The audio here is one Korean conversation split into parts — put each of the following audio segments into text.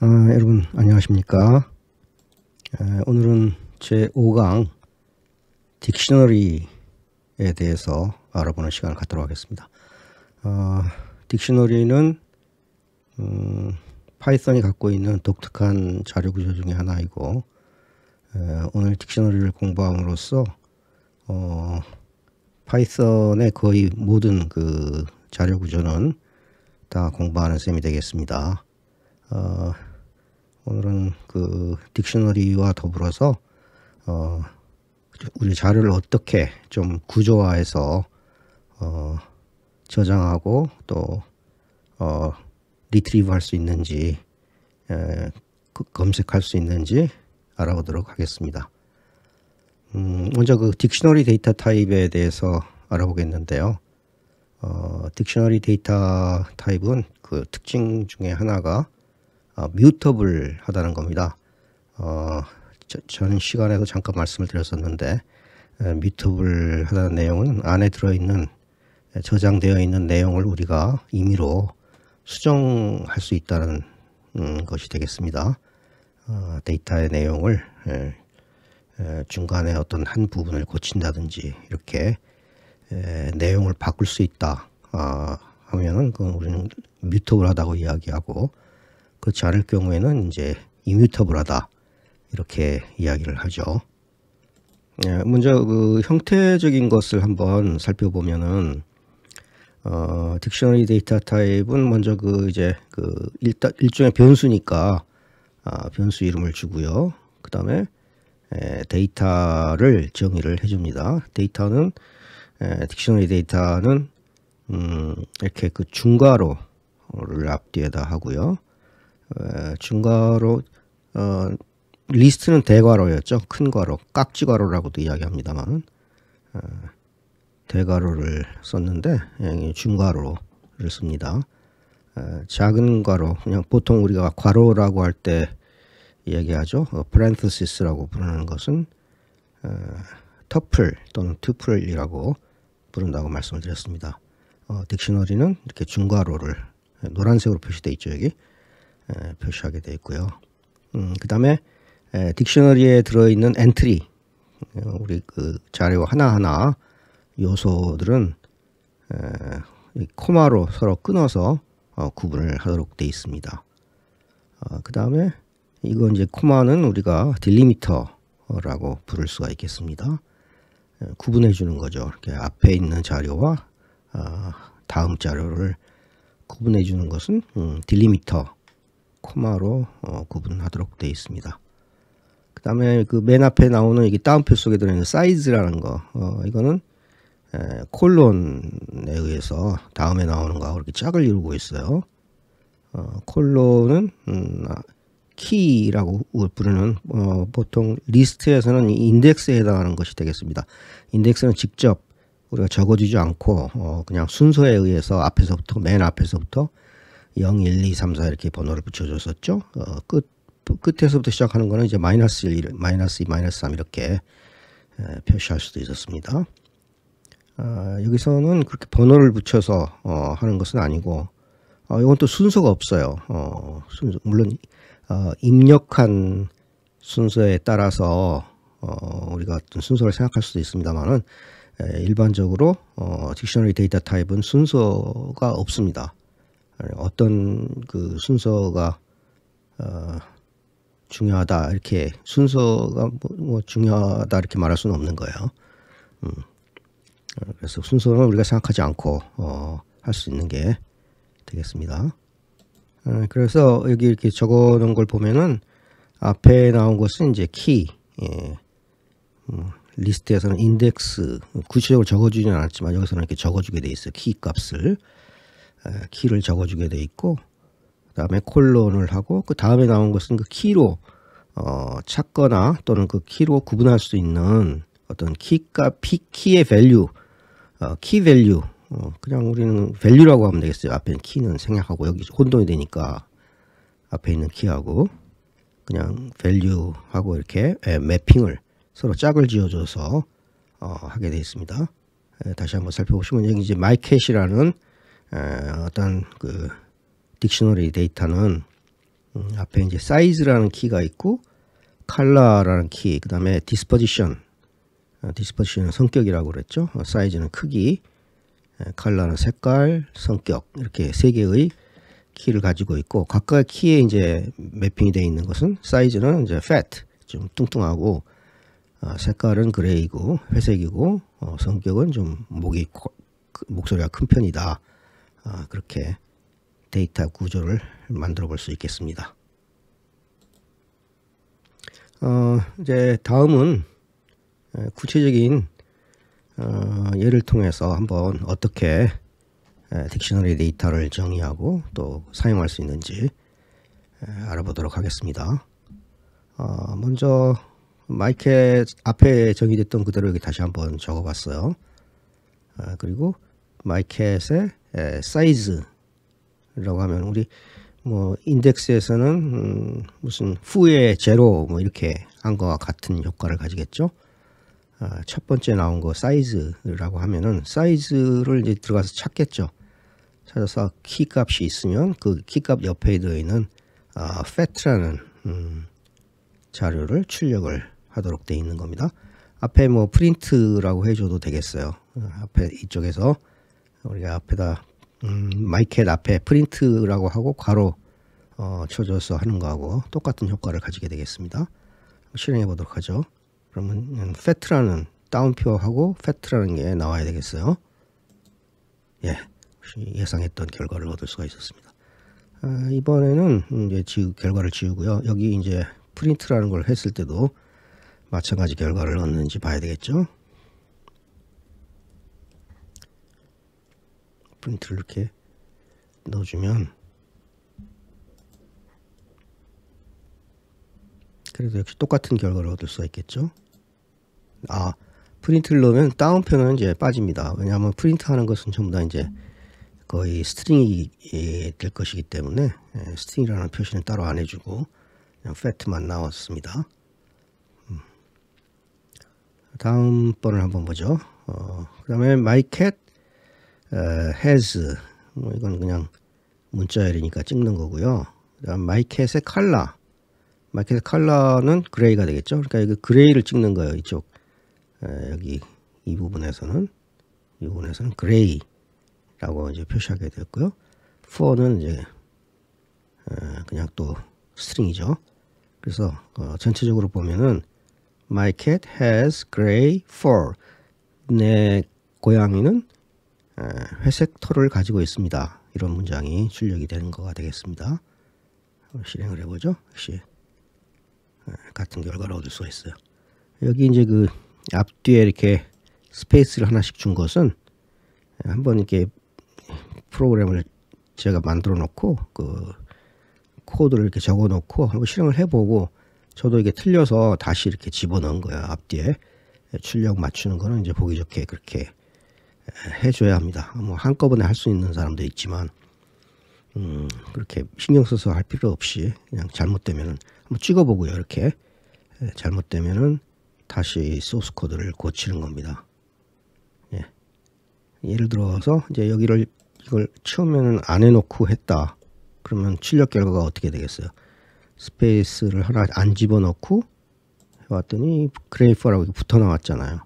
아, 여러분 안녕하십니까 아, 오늘은 제5강 딕셔너리에 대해서 알아보는 시간을 갖도록 하겠습니다 아, 딕셔너리는 음, 파이썬이 갖고 있는 독특한 자료구조 중에 하나이고 에, 오늘 딕셔너리를 공부함으로써 어, 파이썬의 거의 모든 그 자료구조는 다 공부하는 셈이 되겠습니다 어, 오늘은 그 딕셔너리와 더불어서 어, 우리 자료를 어떻게 좀 구조화해서 어, 저장하고 또 어, 리트리브 할 수 있는지 에, 그, 검색할 수 있는지 알아보도록 하겠습니다. 음, 먼저 그 딕셔너리 데이터 타입에 대해서 알아보겠는데요. 어, 딕셔너리 데이터 타입은 그 특징 중에 하나가 어, 뮤터블하다는 겁니다. 어, 저, 전 시간에도 그 잠깐 말씀을 드렸었는데 에, 뮤터블하다는 내용은 안에 들어있는 저장되어 있는 내용을 우리가 임의로 수정할 수 있다는 음, 것이 되겠습니다. 어, 데이터의 내용을 에, 중간에 어떤 한 부분을 고친다든지 이렇게 내용을 바꿀 수 있다 아, 하면은 그 우리는 뮤터블하다고 이야기하고 그렇지 않을 경우에는 이제 이뮤터블하다 이렇게 이야기를 하죠. 예, 먼저 그 형태적인 것을 한번 살펴보면은 어, 딕셔너리 데이터 타입은 먼저 그 이제 그 일단 일종의 변수니까 아, 변수 이름을 주고요. 그 다음에 예, 데이터를 정의를 해줍니다. 데이터는 에, 예, 딕셔너리 데이터는 음, 이렇게 그 중괄호를 앞뒤에다 하고요. 중괄호 어, 리스트는 대괄호였죠. 큰 괄호, 깍지 괄호라고도 이야기합니다만 어, 대괄호를 썼는데 예, 중괄호를 씁니다. 어, 작은 괄호, 그냥 보통 우리가 괄호라고 할 때 얘기하죠. 어, 프랜시스라고 부르는 것은 어, 터플 또는 트플이라고 부른다고 말씀을 드렸습니다. 어, 딕셔너리는 이렇게 중괄호를 예, 노란색으로 표시되어 있죠 여기 표시하게 되어 있고요. 음, 그 다음에 딕셔너리에 들어있는 엔트리 어, 우리 그 자료 하나하나 요소들은 에, 코마로 서로 끊어서 어, 구분을 하도록 되어 있습니다. 어, 그 다음에 이거 이제 코마는 우리가 딜리미터라고 부를 수가 있겠습니다. 에, 구분해 주는 거죠. 이렇게 앞에 있는 자료와 어, 다음 자료를 구분해 주는 것은 음, 딜리미터 코마로 어, 구분하도록 되어 있습니다. 그 다음에 그 맨 앞에 나오는 이게 다운표 속에 들어있는 그 사이즈라는 거 어, 이거는 에, 콜론에 의해서 다음에 나오는 거하고 이렇게 짝을 이루고 있어요. 어, 콜론은 음, 아, 키라고 부르는 어, 보통 리스트에서는 인덱스에 해당하는 것이 되겠습니다. 인덱스는 직접 우리가 적어주지 않고 어, 그냥 순서에 의해서 앞에서부터 맨 앞에서부터 0, 1, 2, 3, 4 이렇게 번호를 붙여줬었죠. 어, 끝 끝에서부터 시작하는 거는 이제 마이너스 1, 마이너스 2, 마이너스 3 이렇게 에, 표시할 수도 있었습니다. 아, 여기서는 그렇게 번호를 붙여서 어, 하는 것은 아니고 어, 이건 또 순서가 없어요. 어, 순서, 물론 어, 입력한 순서에 따라서 어, 우리가 어떤 순서를 생각할 수도 있습니다만은 일반적으로 어, 딕셔너리 데이터 타입은 순서가 없습니다. 어떤 그 순서가 어, 중요하다 이렇게 순서가 뭐, 뭐, 중요하다 이렇게 말할 수는 없는 거예요. 음. 그래서 순서는 우리가 생각하지 않고 어, 할 수 있는 게 되겠습니다. 음, 그래서 여기 이렇게 적어놓은 걸 보면은 앞에 나온 것은 이제 키 예. 음, 리스트에서는 인덱스 구체적으로 적어주지는 않았지만 여기서는 이렇게 적어주게 돼 있어요. 키 값을 키를 적어주게 돼 있고 그 다음에 콜론을 하고 그 다음에 나온 것은 그 키로 어, 찾거나 또는 그 키로 구분할 수 있는 어떤 키 값 키의 밸류 어, 키 밸류 어, 그냥 우리는 밸류라고 하면 되겠어요 앞에 키는 생략하고 여기 혼동이 되니까 앞에 있는 키하고 그냥 밸류하고 이렇게 예, 매핑을 서로 짝을 지어줘서 어, 하게 되어 있습니다 예, 다시 한번 살펴보시면 여기 이제 m y c 이라는 어떤 그 딕셔너리 데이터는 음, 앞에 이제 사이즈라는 키가 있고 컬러라는 키, 그 다음에 디스포지션, 어, 디스포지션은 성격이라고 그랬죠. 어, 사이즈는 크기, 컬러는 색깔, 성격 이렇게 세 개의 키를 가지고 있고 각각 키에 이제 매핑이 되어 있는 것은 사이즈는 이제 fat 좀 뚱뚱하고 어, 색깔은 그레이고 회색이고 어, 성격은 좀 목이 목소리가 큰 편이다. 아, 그렇게 데이터 구조를 만들어 볼 수 있겠습니다. 어, 이제 다음은 구체적인 어, 예를 통해서 한번 어떻게 딕셔너리 데이터를 정의하고 또 사용할 수 있는지 알아보도록 하겠습니다. 어, 먼저 마이켓 앞에 정의됐던 그대로 여기 다시 한번 적어봤어요. 어, 그리고 마이켓의 사이즈라고 하면 우리 뭐 인덱스에서는 음, 무슨 후에 제로 뭐 이렇게 한 거와 같은 효과를 가지겠죠. 아, 첫 번째 나온 거 사이즈라고 하면은 사이즈를 이제 들어가서 찾겠죠. 찾아서 키 값이 있으면 그 키 값 옆에 있는 아, fat라는 음, 자료를 출력을 하도록 되어 있는 겁니다. 앞에 뭐 프린트라고 해줘도 되겠어요. 어, 앞에 이쪽에서 우리가 앞에다 음, 마이켓 앞에 프린트라고 하고 괄호 어, 쳐줘서 하는 거하고 똑같은 효과를 가지게 되겠습니다. 실행해 보도록 하죠. 그러면 fat라는 다운표하고 fat라는 게 나와야 되겠어요. 예, 예상했던 결과를 얻을 수가 있었습니다. 아, 이번에는 이제 지우, 결과를 지우고요. 여기 이제 프린트라는 걸 했을 때도 마찬가지 결과를 얻는지 봐야 되겠죠. 프린트를 이렇게 넣어주면 그래도 역시 똑같은 결과를 얻을 수가 있겠죠 아 프린트를 넣으면 다운표는 이제 빠집니다 왜냐하면 프린트 하는 것은 전부 다 이제 거의 스트링이 예, 될 것이기 때문에 예, 스트링이라는 표시는 따로 안 해주고 그냥 팩트만 나왔습니다 음. 다음 번을 한번 보죠 어, 그 다음에 마이캣 어, has 뭐 이건 그냥 문자열이니까 찍는 거고요. 그다음 마이켓의 컬러 마켓의 이 컬러는 그레이가 되겠죠. 그러니까 여기 그레이를 찍는 거예요. 이쪽 에, 여기 이 부분에서는 이 부분에서는 그레이라고 이제 표시하게 됐고요. for는 이제 에, 그냥 또 스트링이죠. 그래서 어, 전체적으로 보면은 마이켓 a t has gray fur 내 고양이는 예, 회색 털을 가지고 있습니다. 이런 문장이 출력이 되는 거가 되겠습니다. 실행을 해보죠. 역시 예, 같은 결과를 얻을 수가 있어요. 여기 이제 그 앞뒤에 이렇게 스페이스를 하나씩 준 것은 예, 한번 이렇게 프로그램을 제가 만들어 놓고 그 코드를 이렇게 적어 놓고 한번 실행을 해보고 저도 이게 틀려서 다시 이렇게 집어넣은 거예요. 앞뒤에 출력 맞추는 거는 이제 보기 좋게 그렇게 해줘야 합니다. 뭐 한꺼번에 할 수 있는 사람도 있지만 음, 그렇게 신경 써서 할 필요 없이 그냥 잘못되면 한번 찍어보고요. 이렇게 예, 잘못되면 다시 소스 코드를 고치는 겁니다. 예. 예를 들어서 이제 여기를 이걸 처음에는 안 해놓고 했다. 그러면 출력 결과가 어떻게 되겠어요? 스페이스를 하나 안 집어넣고 해왔더니 그레이퍼라고 붙어 나왔잖아요.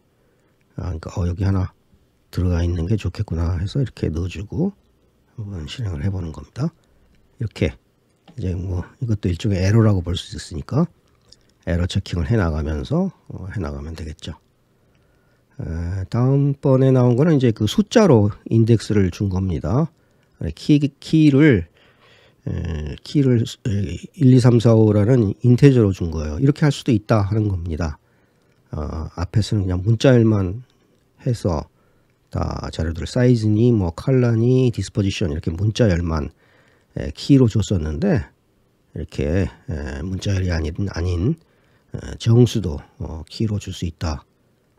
아, 그러니까 어, 여기 하나 들어가 있는 게 좋겠구나 해서 이렇게 넣어주고 한번 실행을 해보는 겁니다. 이렇게 이제 뭐 이것도 일종의 에러라고 볼 수 있으니까 에러 체킹을 해나가면서 어, 해나가면 되겠죠. 에, 다음번에 나온 거는 이제 그 숫자로 인덱스를 준 겁니다. 키, 키를 에, 키를 1, 2, 3, 4, 5라는 인테저로 준 거예요. 이렇게 할 수도 있다 하는 겁니다. 어, 앞에서는 그냥 문자열만 해서 다 아, 자료들 사이즈니 뭐 칼라니 디스포지션 이렇게 문자열만 키로 줬었는데 이렇게 문자열이 아닌 아닌 정수도 어, 키로 줄 수 있다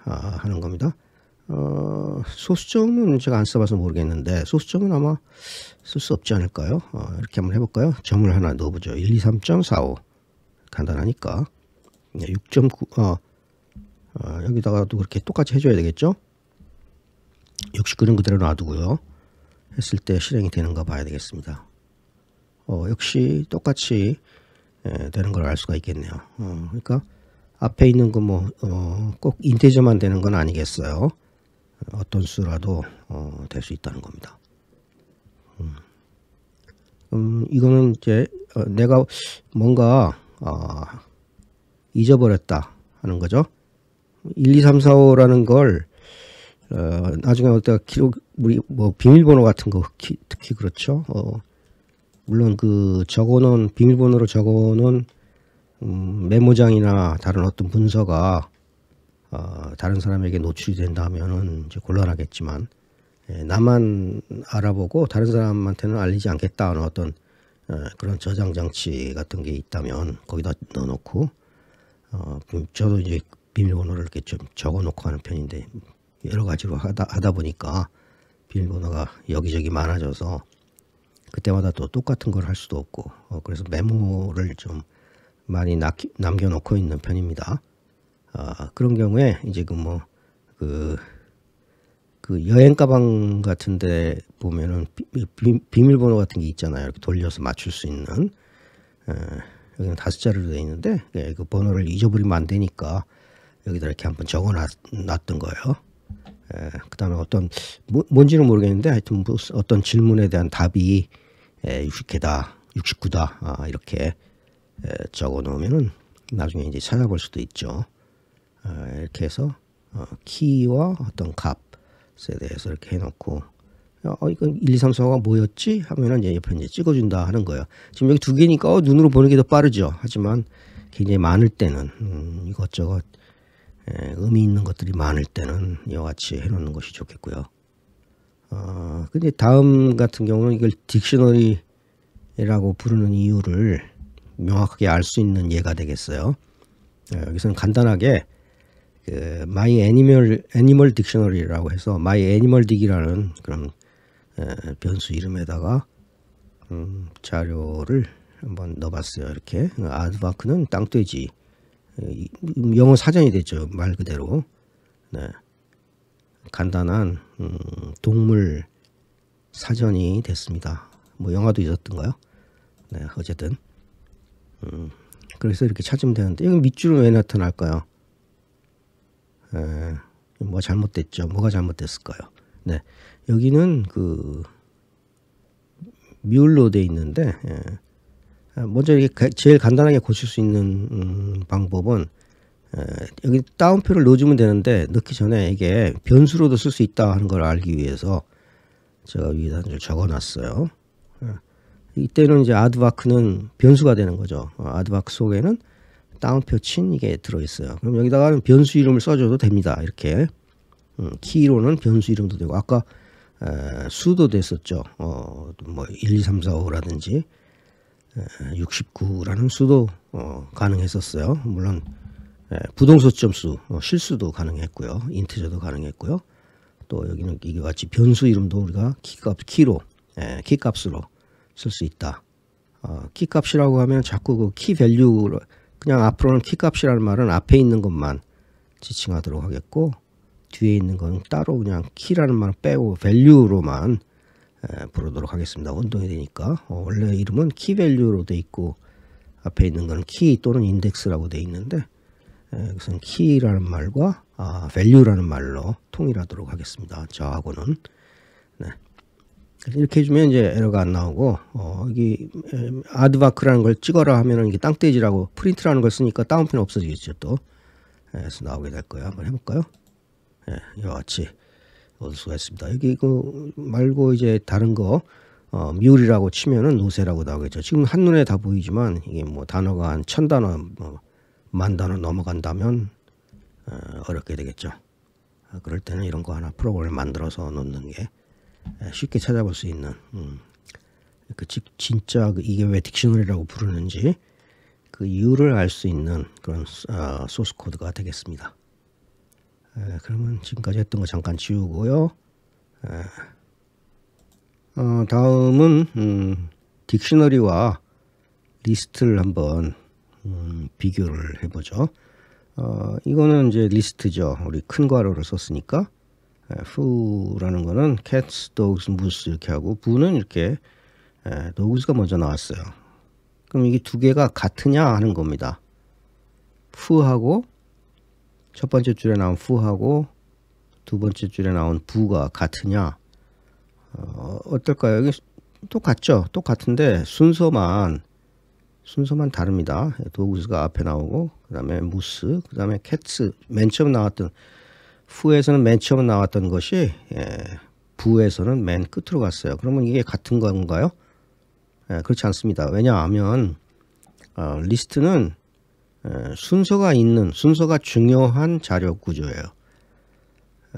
아, 하는 겁니다. 어, 소수점은 제가 안 써봐서 모르겠는데 소수점은 아마 쓸 수 없지 않을까요? 어, 이렇게 한번 해볼까요? 점을 하나 넣어보죠. 1, 2, 3.45 간단하니까 6.9 어, 어, 여기다가도 그렇게 똑같이 해줘야 되겠죠? 역시 그런 그대로 놔두고요. 했을 때 실행이 되는가 봐야 되겠습니다. 어, 역시 똑같이 예, 되는 걸 알 수가 있겠네요. 어, 그러니까 앞에 있는 거 뭐꼭 어, 인테저만 되는 건 아니겠어요. 어떤 수라도 어, 될 수 있다는 겁니다. 음, 음 이거는 이제 어, 내가 뭔가 어, 잊어버렸다 하는 거죠. 1, 2, 3, 4, 5라는 걸 어, 나중에 어때가 기록 우리 뭐 비밀번호 같은 거 특히, 특히 그렇죠. 어, 물론 그 적어놓은 비밀번호로 적어놓은 음, 메모장이나 다른 어떤 문서가 어, 다른 사람에게 노출이 된다면은 이제 곤란하겠지만 예, 나만 알아보고 다른 사람한테는 알리지 않겠다는 어떤 예, 그런 저장 장치 같은 게 있다면 거기다 넣어놓고 어, 저도 이제 비밀번호를 이렇게 좀 적어놓고 하는 편인데 여러 가지로 하다, 하다 보니까 비밀번호가 여기저기 많아져서 그때마다 또 똑같은 걸 할 수도 없고 어, 그래서 메모를 좀 많이 남 남겨놓고 있는 편입니다. 아, 그런 경우에 이제 그 뭐그그 뭐, 그, 그 여행 가방 같은데 보면은 비, 비 밀번호 같은 게 있잖아요. 이렇게 돌려서 맞출 수 있는 에, 여기는 다섯 자리로 되어 있는데 예, 그 번호를 잊어버리면 안 되니까 여기다 이렇게 한번 적어놨던 거예요. 에, 그다음에 어떤 뭐, 뭔지는 모르겠는데 하여튼 뭐 어떤 질문에 대한 답이 에, 60개다, 69다 아, 이렇게 에, 적어 놓으면은 나중에 이제 찾아볼 수도 있죠. 아, 이렇게 해서 어, 키와 어떤 값에 대해서 이렇게 해놓고 어, 어 이건 1, 2, 3, 4가 뭐였지? 하면은 이제 옆에 이제 찍어준다 하는 거예요. 지금 여기 두 개니까 어, 눈으로 보는 게 더 빠르죠. 하지만 굉장히 많을 때는 음, 이것저것 예, 의미 있는 것들이 많을 때는 이와 같이 해놓는 것이 좋겠고요. 어, 근데 다음 같은 경우는 이걸 딕셔너리라고 부르는 이유를 명확하게 알 수 있는 예가 되겠어요. 어, 여기서는 간단하게 그 마이 애니멀 애니멀 딕셔너리라고 해서 마이 애니멀 딕이라는 그런 에, 어, 변수 이름에다가 음, 자료를 한번 넣어봤어요. 이렇게 그 아드바크는 땅돼지 영어 사전이 됐죠말 그대로 네. 간단한 음, 동물 사전이 됐습니다. 뭐 영화도 있었던가요? 네, 어쨌든 음, 그래서 이렇게 찾으면 되는데 여기 밑줄은 왜 나타날까요? 에, 예, 뭐 잘못됐죠? 뭐가 잘못됐을까요? 네, 여기는 그 미울로 돼 있는데 에, 예. 어, 먼저 이게 제일 간단하게 고칠 수 있는 음, 방법은 에, 어, 여기 다운표를 넣어주면 되는데 넣기 전에 이게 변수로도 쓸 수 있다 하는 걸 알기 위해서 제가 위에다 적어놨어요. 어, 이때는 이제 아드바크는 변수가 되는 거죠. 아드바크 속에는 다운표 친 이게 들어있어요. 그럼 여기다가는 변수 이름을 써줘도 됩니다. 이렇게 음, 키로는 변수 이름도 되고 아까 에, 수도 됐었죠. 어, 뭐 1, 2, 3, 4, 5라든지 69라는 수도 어, 가능했었어요. 물론 예, 부동소점수 어, 실수도 가능했고요. 인티저도 가능했고요. 또 여기는 이게 마치 변수 이름도 우리가 키 값 키로 에, 예, 키값으로 쓸 수 있다. 어, 키값이라고 하면 자꾸 그 키밸류로 그냥 앞으로는 키값이라는 말은 앞에 있는 것만 지칭하도록 하겠고 뒤에 있는 건 따로 그냥 키라는 말을 빼고 밸류로만 예, 부르도록 하겠습니다. 운동이 되니까 어, 원래 이름은 키밸류로 돼 있고 앞에 있는 거는 키 또는 인덱스라고 돼 있는데 예, 그것은 키라는 말과 아, v a 라는 말로 통일하도록 하겠습니다. 저하고는 네. 이렇게 해주면 이제 에러가 안 나오고 어, 이게 아드바크라는 걸 찍어라 하면은 이게 땅돼지라고 프린트라는 걸 쓰니까 다운핀 없어지겠죠 또 에, 예, 그래서 나오게 될 거예요. 한번 해볼까요? 예, 이와 같이 얻을 수가 있습니다. 여기 그 말고 이제 다른 거 어, 미울이라고 치면은 우세라고 나오겠죠. 지금 한눈에 다 보이지만 이게 뭐 단어가 한 천 단어, 뭐만 단어 넘어간다면 어, 어렵게 되겠죠. 아, 그럴 때는 이런 거 하나 프로그램 만들어서 넣는게 쉽게 찾아볼 수 있는 음. 그 진짜 그 이게 왜 딕셔너리라고 부르는지 그 이유를 알 수 있는 그런 어, 소스 코드가 되겠습니다. 에, 예, 그러면 지금까지 했던 거 잠깐 지우고요. 에. 예. 어, 다음은 음, 딕셔너리와 리스트를 한번 음, 비교를 해보죠. 어, 이거는 이제 리스트죠. 우리 큰 괄호를 썼으니까 에, 예, who라는 거는 cats, dogs, moose 이렇게 하고 b 는 이렇게 에, dogs가 먼저 나왔어요. 그럼 이게 두 개가 같으냐 하는 겁니다. who하고 첫 번째 줄에 나온 후하고두 번째 줄에 나온 부가 같으냐? 어, 어떨까요? 여기 똑같죠? 똑같은데 순서만 순서만 다릅니다. 도구스가 앞에 나오고 그 다음에 무스, 그 다음에 캣츠 맨 처음 나왔던 후에서는 맨 처음 나왔던 것이 예, 부에서는 맨 끝으로 갔어요. 그러면 이게 같은 건가요? 예, 그렇지 않습니다. 왜냐하면 어, 리스트는 순서가 있는 순서가 중요한 자료 구조예요.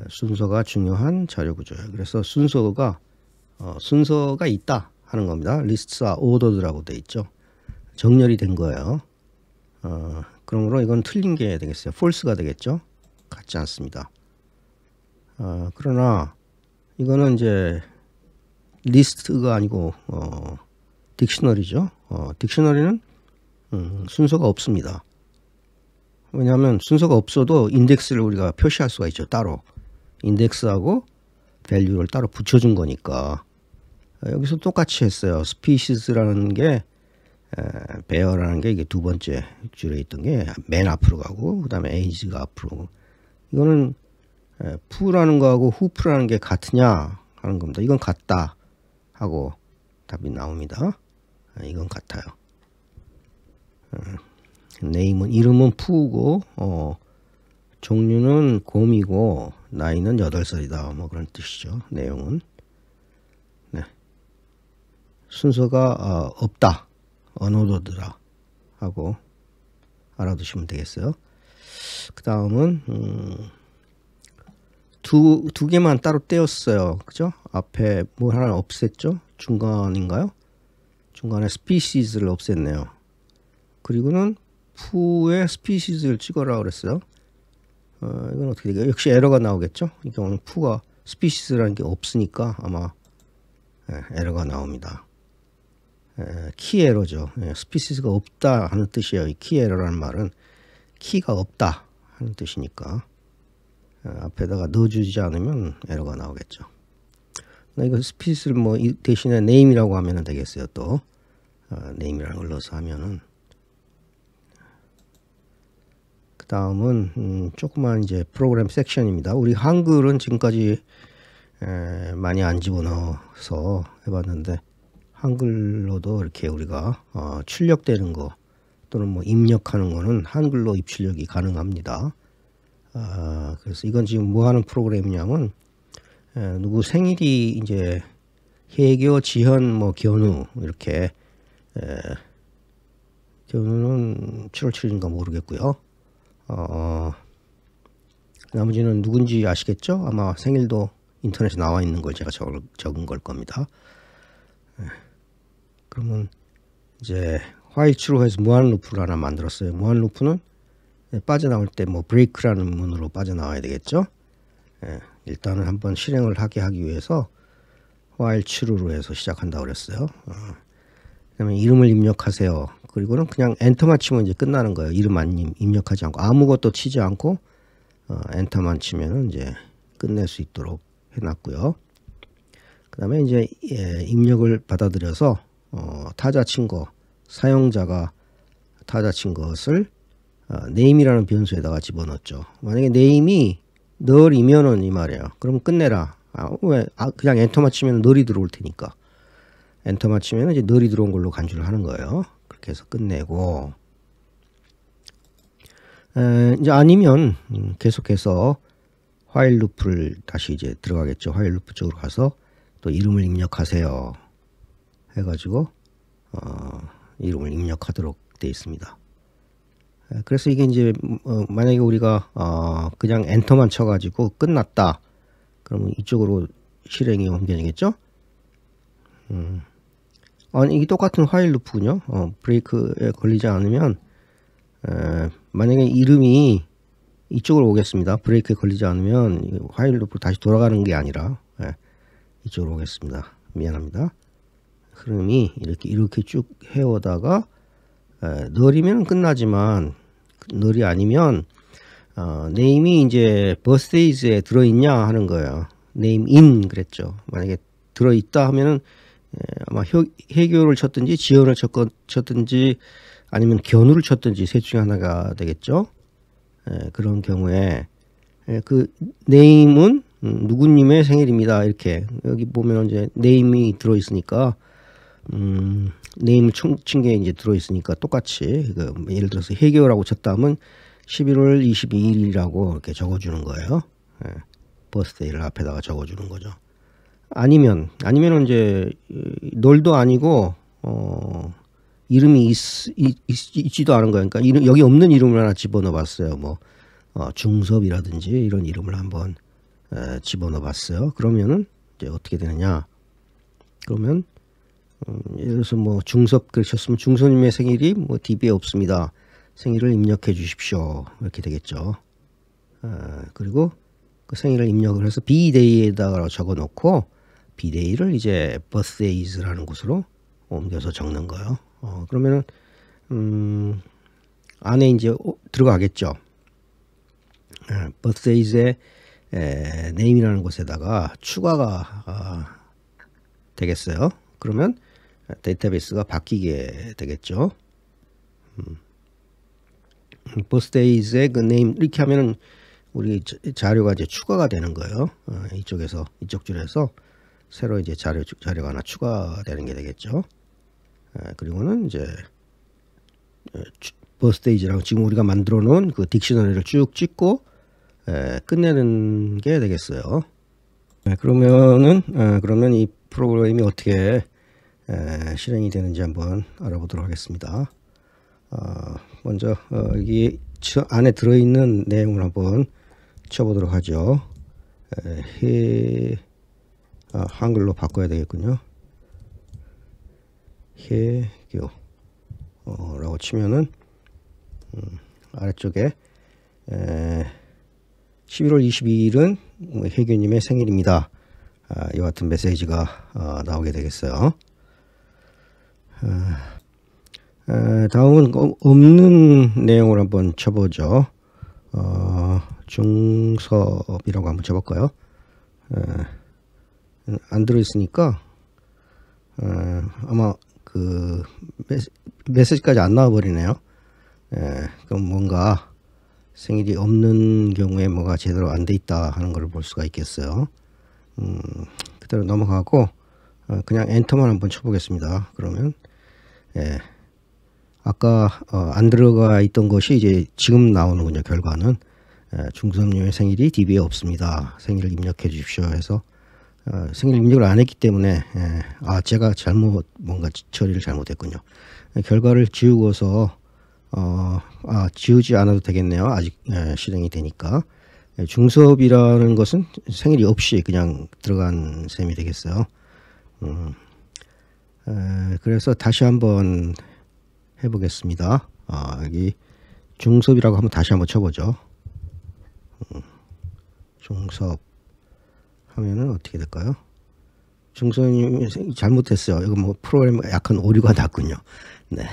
순서가 중요한 자료 구조예요. 그래서 순서가 어, 순서가 있다 하는 겁니다. 리스트 아 오더드라고 돼 있죠. 정렬이 된 거예요. 어, 그러므로 이건 틀린 게 되겠어요. false가 되겠죠. 같지 않습니다. 어, 그러나 이거는 이제 리스트가 아니고 딕셔너리죠. 어, 딕셔너리는 어, 음, 순서가 없습니다. 왜냐하면 순서가 없어도 인덱스를 우리가 표시할 수가 있죠. 따로. 인덱스하고 밸류를 따로 붙여준 거니까. 아, 여기서 똑같이 했어요. 스피시스라는 게 배어라는 게 이게 두 번째 줄에 있던 게 맨 앞으로 가고 그 다음에 에이지가 앞으로 이거는 푸라는 거하고 후프라는 게 같으냐 하는 겁니다. 이건 같다 하고 답이 나옵니다. 아, 이건 같아요. 음. 네임은 이름은 푸고 어, 종류는 곰이고 나이는 8살이다. 뭐 그런 뜻이죠. 내용은. 네. 순서가 어, 없다. 언어도드라 하고 알아두시면 되겠어요. 그 다음은 음, 두, 두 개만 따로 떼었어요. 그죠? 앞에 뭐 하나 없앴죠? 중간인가요? 중간에 스피시즈를 없앴네요. 그리고는 F의 스피시즈를 찍어라 그랬어요. 어, 이건 어떻게 되요 역시 에러가 나오겠죠? 이 경우는 F가 스피시즈라는 게 없으니까 아마 예, 에러가 나옵니다. 예, 키 에러죠. 예, 스피시즈가 없다 하는 뜻이에요. 이 키 에러라는 말은 키가 없다 하는 뜻이니까 예, 앞에다가 넣어주지 않으면 에러가 나오겠죠. 나 이거 스피스를 뭐 대신에 네임이라고 하면 되겠어요. 또 네임이라는 어, 걸 넣어서 하면은 다음은 음, 조그만 이제 프로그램 섹션입니다. 우리 한글은 지금까지 에, 많이 안 집어넣어서 해봤는데 한글로도 이렇게 우리가 어, 출력되는 거 또는 뭐 입력하는 거는 한글로 입출력이 가능합니다. 아, 그래서 이건 지금 뭐 하는 프로그램이냐면 에, 누구 생일이 이제 해교, 지현, 뭐 견우 이렇게 에, 견우는 7월 7일인가 모르겠고요. 어, 어. 나머지는 누군지 아시겠죠? 아마 생일도 인터넷에 나와 있는 걸 제가 적, 적은 걸 겁니다. 예. 그러면 이제 화이트로 해서 무한 루프를 하나 만들었어요. 무한 루프는 예, 빠져나올 때 뭐 브레이크라는 문으로 빠져나와야 되겠죠. 예. 일단은 한번 실행을 하게 하기 위해서 화이트 l 로 해서 시작한다 그랬어요. 어. 그다음 이름을 입력하세요. 그리고는 그냥 엔터만 치면 이제 끝나는 거예요. 이름만 입력하지 않고 아무것도 치지 않고 어, 엔터만 치면 이제 끝낼 수 있도록 해놨고요. 그 다음에 이제 예, 입력을 받아들여서 어, 타자 친 거, 사용자가 타자 친 것을 어, n a 이라는 변수에다가 집어넣었죠. 만약에 네임이 널이면은 이 말이에요. 그럼 끝내라. 아, 왜? 아, 그냥 엔터맞 치면 널이 들어올 테니까. 엔터맞 치면 이제 널이 들어온 걸로 간주를 하는 거예요. 그렇게 해서 끝내고 이제 아니면 계속해서 화일 루프를 다시 이제 들어가겠죠. 화일 루프 쪽으로 가서 또 이름을 입력하세요. 해가지고 어, 이름을 입력하도록 되어 있습니다. 그래서 이게 이제 어, 만약에 우리가 어, 그냥 엔터만 쳐가지고 끝났다 그러면 이쪽으로 실행이 옮겨지겠죠 음. 아니 이게 똑같은 화일 루프군요 어, 브레이크에 걸리지 않으면 에, 만약에 이름이 이쪽으로 오겠습니다 브레이크에 걸리지 않으면 화일 루프 로 다시 돌아가는 게 아니라 에, 예, 이쪽으로 오겠습니다 미안합니다 흐름이 이렇게 이렇게 쭉 해오다가 에, 널이면 끝나지만 널이 아니면 어, 네임이 이제 버스테이즈에 들어있냐 하는 거예요 네임 인 그랬죠 만약에 들어있다 하면은 예, 아마 해교를 쳤든지 지연을 쳤든지 아니면 견우를 쳤든지 셋 중에 하나가 되겠죠. 예, 그런 경우에 예, 그 네임은 음, 누구님의 생일입니다. 이렇게 여기 보면 이제 네임이 들어 있으니까 음, 네임 을 칭칭에 이제 들어 있으니까 똑같이 그 뭐 예를 들어서 해교라고 쳤다면 11월 22일이라고 이렇게 적어주는 거예요. 버스데이를 앞에다가 적어주는 거죠. 아니면 아니면은 이제 놀도 아니고 어 이름이 있, 있, 있 지도 않은 거니까 그러니까 이름, 여기 없는 이름을 하나 집어넣어봤어요. 뭐 어, 중섭이라든지 이런 이름을 한번 에, 집어넣어봤어요. 그러면은 이제 어떻게 되느냐? 그러면 음, 예를 들어서 뭐 중섭 그러셨으면 중섭님의 생일이 뭐 DB에 없습니다. 생일을 입력해 주십시오. 이렇게 되겠죠. 에, 그리고 그 생일을 입력을 해서 B 데이에다가 적어놓고 비데이를 이제 버스데이즈라는 곳으로 옮겨서 적는 거예요. 어, 그러면은 음, 안에 이제 오, 들어가겠죠. 버스데이즈의 예, 네임이라는 곳에다가 추가가 아, 되겠어요. 그러면 데이터베이스가 바뀌게 되겠죠. 버스데이즈의 음. 음, 그 네임 이렇게 하면은 우리 자료가 이제 추가가 되는 거예요. 어, 이쪽에서 이쪽 줄에서 새로 이제 자료 자료가 하나 추가되는 게 되겠죠. 예, 그리고는 이제 예, 버스테이지고 지금 우리가 만들어 놓은 그 딕셔너리를 쭉 찍고 예, 끝내는 게 되겠어요. 예, 그러면은 예, 그러면 이 프로그램이 어떻게 예, 실행이 되는지 한번 알아보도록 하겠습니다. 어, 먼저 어, 여기 안에 들어있는 내용을 한번 쳐보도록 하죠. 에, 예, 아, 한글로 바꿔야 되겠군요. 해교 어, 라고 치면은 음, 아래쪽에 에, 11월 22일은 뭐 해교님의 생일입니다. 아, 이와 같은 메시지가 아, 나오게 되겠어요. 아, 아 다음은 그 없는 내용을 한번 쳐보죠. 어, 중섭이라고 한번 쳐볼까요? 아, 안 들어있으니까 어, 아마 그 메시, 지까지안 나와버리네요. 예, 그럼 뭔가 생일이 없는 경우에 뭐가 제대로 안 돼 있다 하는 걸 볼 수가 있겠어요. 음, 그대로 넘어가고 어, 그냥 엔터만 한번 쳐보겠습니다. 그러면 예, 아까 어, 안 들어가 있던 것이 이제 지금 나오는군요. 결과는 예, 중성님의 생일이 DB에 없습니다. 생일을 입력해 주십시오 해서 생일 어, 입력을 안 했기 때문에 예, 아 제가 잘못 뭔가 처리를 잘못했군요. 예, 결과를 지우고서 어, 아 지우지 않아도 되겠네요. 아직 예, 실행이 되니까 예, 중섭이라는 것은 생일이 없이 그냥 들어간 셈이 되겠어요. 음, 에, 그래서 다시 한번 해보겠습니다. 아, 여기 중섭이라고 한번 다시 한번 쳐보죠. 음, 중섭 하면은 어떻게 될까요? 중소님이 잘못했어요. 이거 뭐 프로그램 약간 오류가 났군요. 네.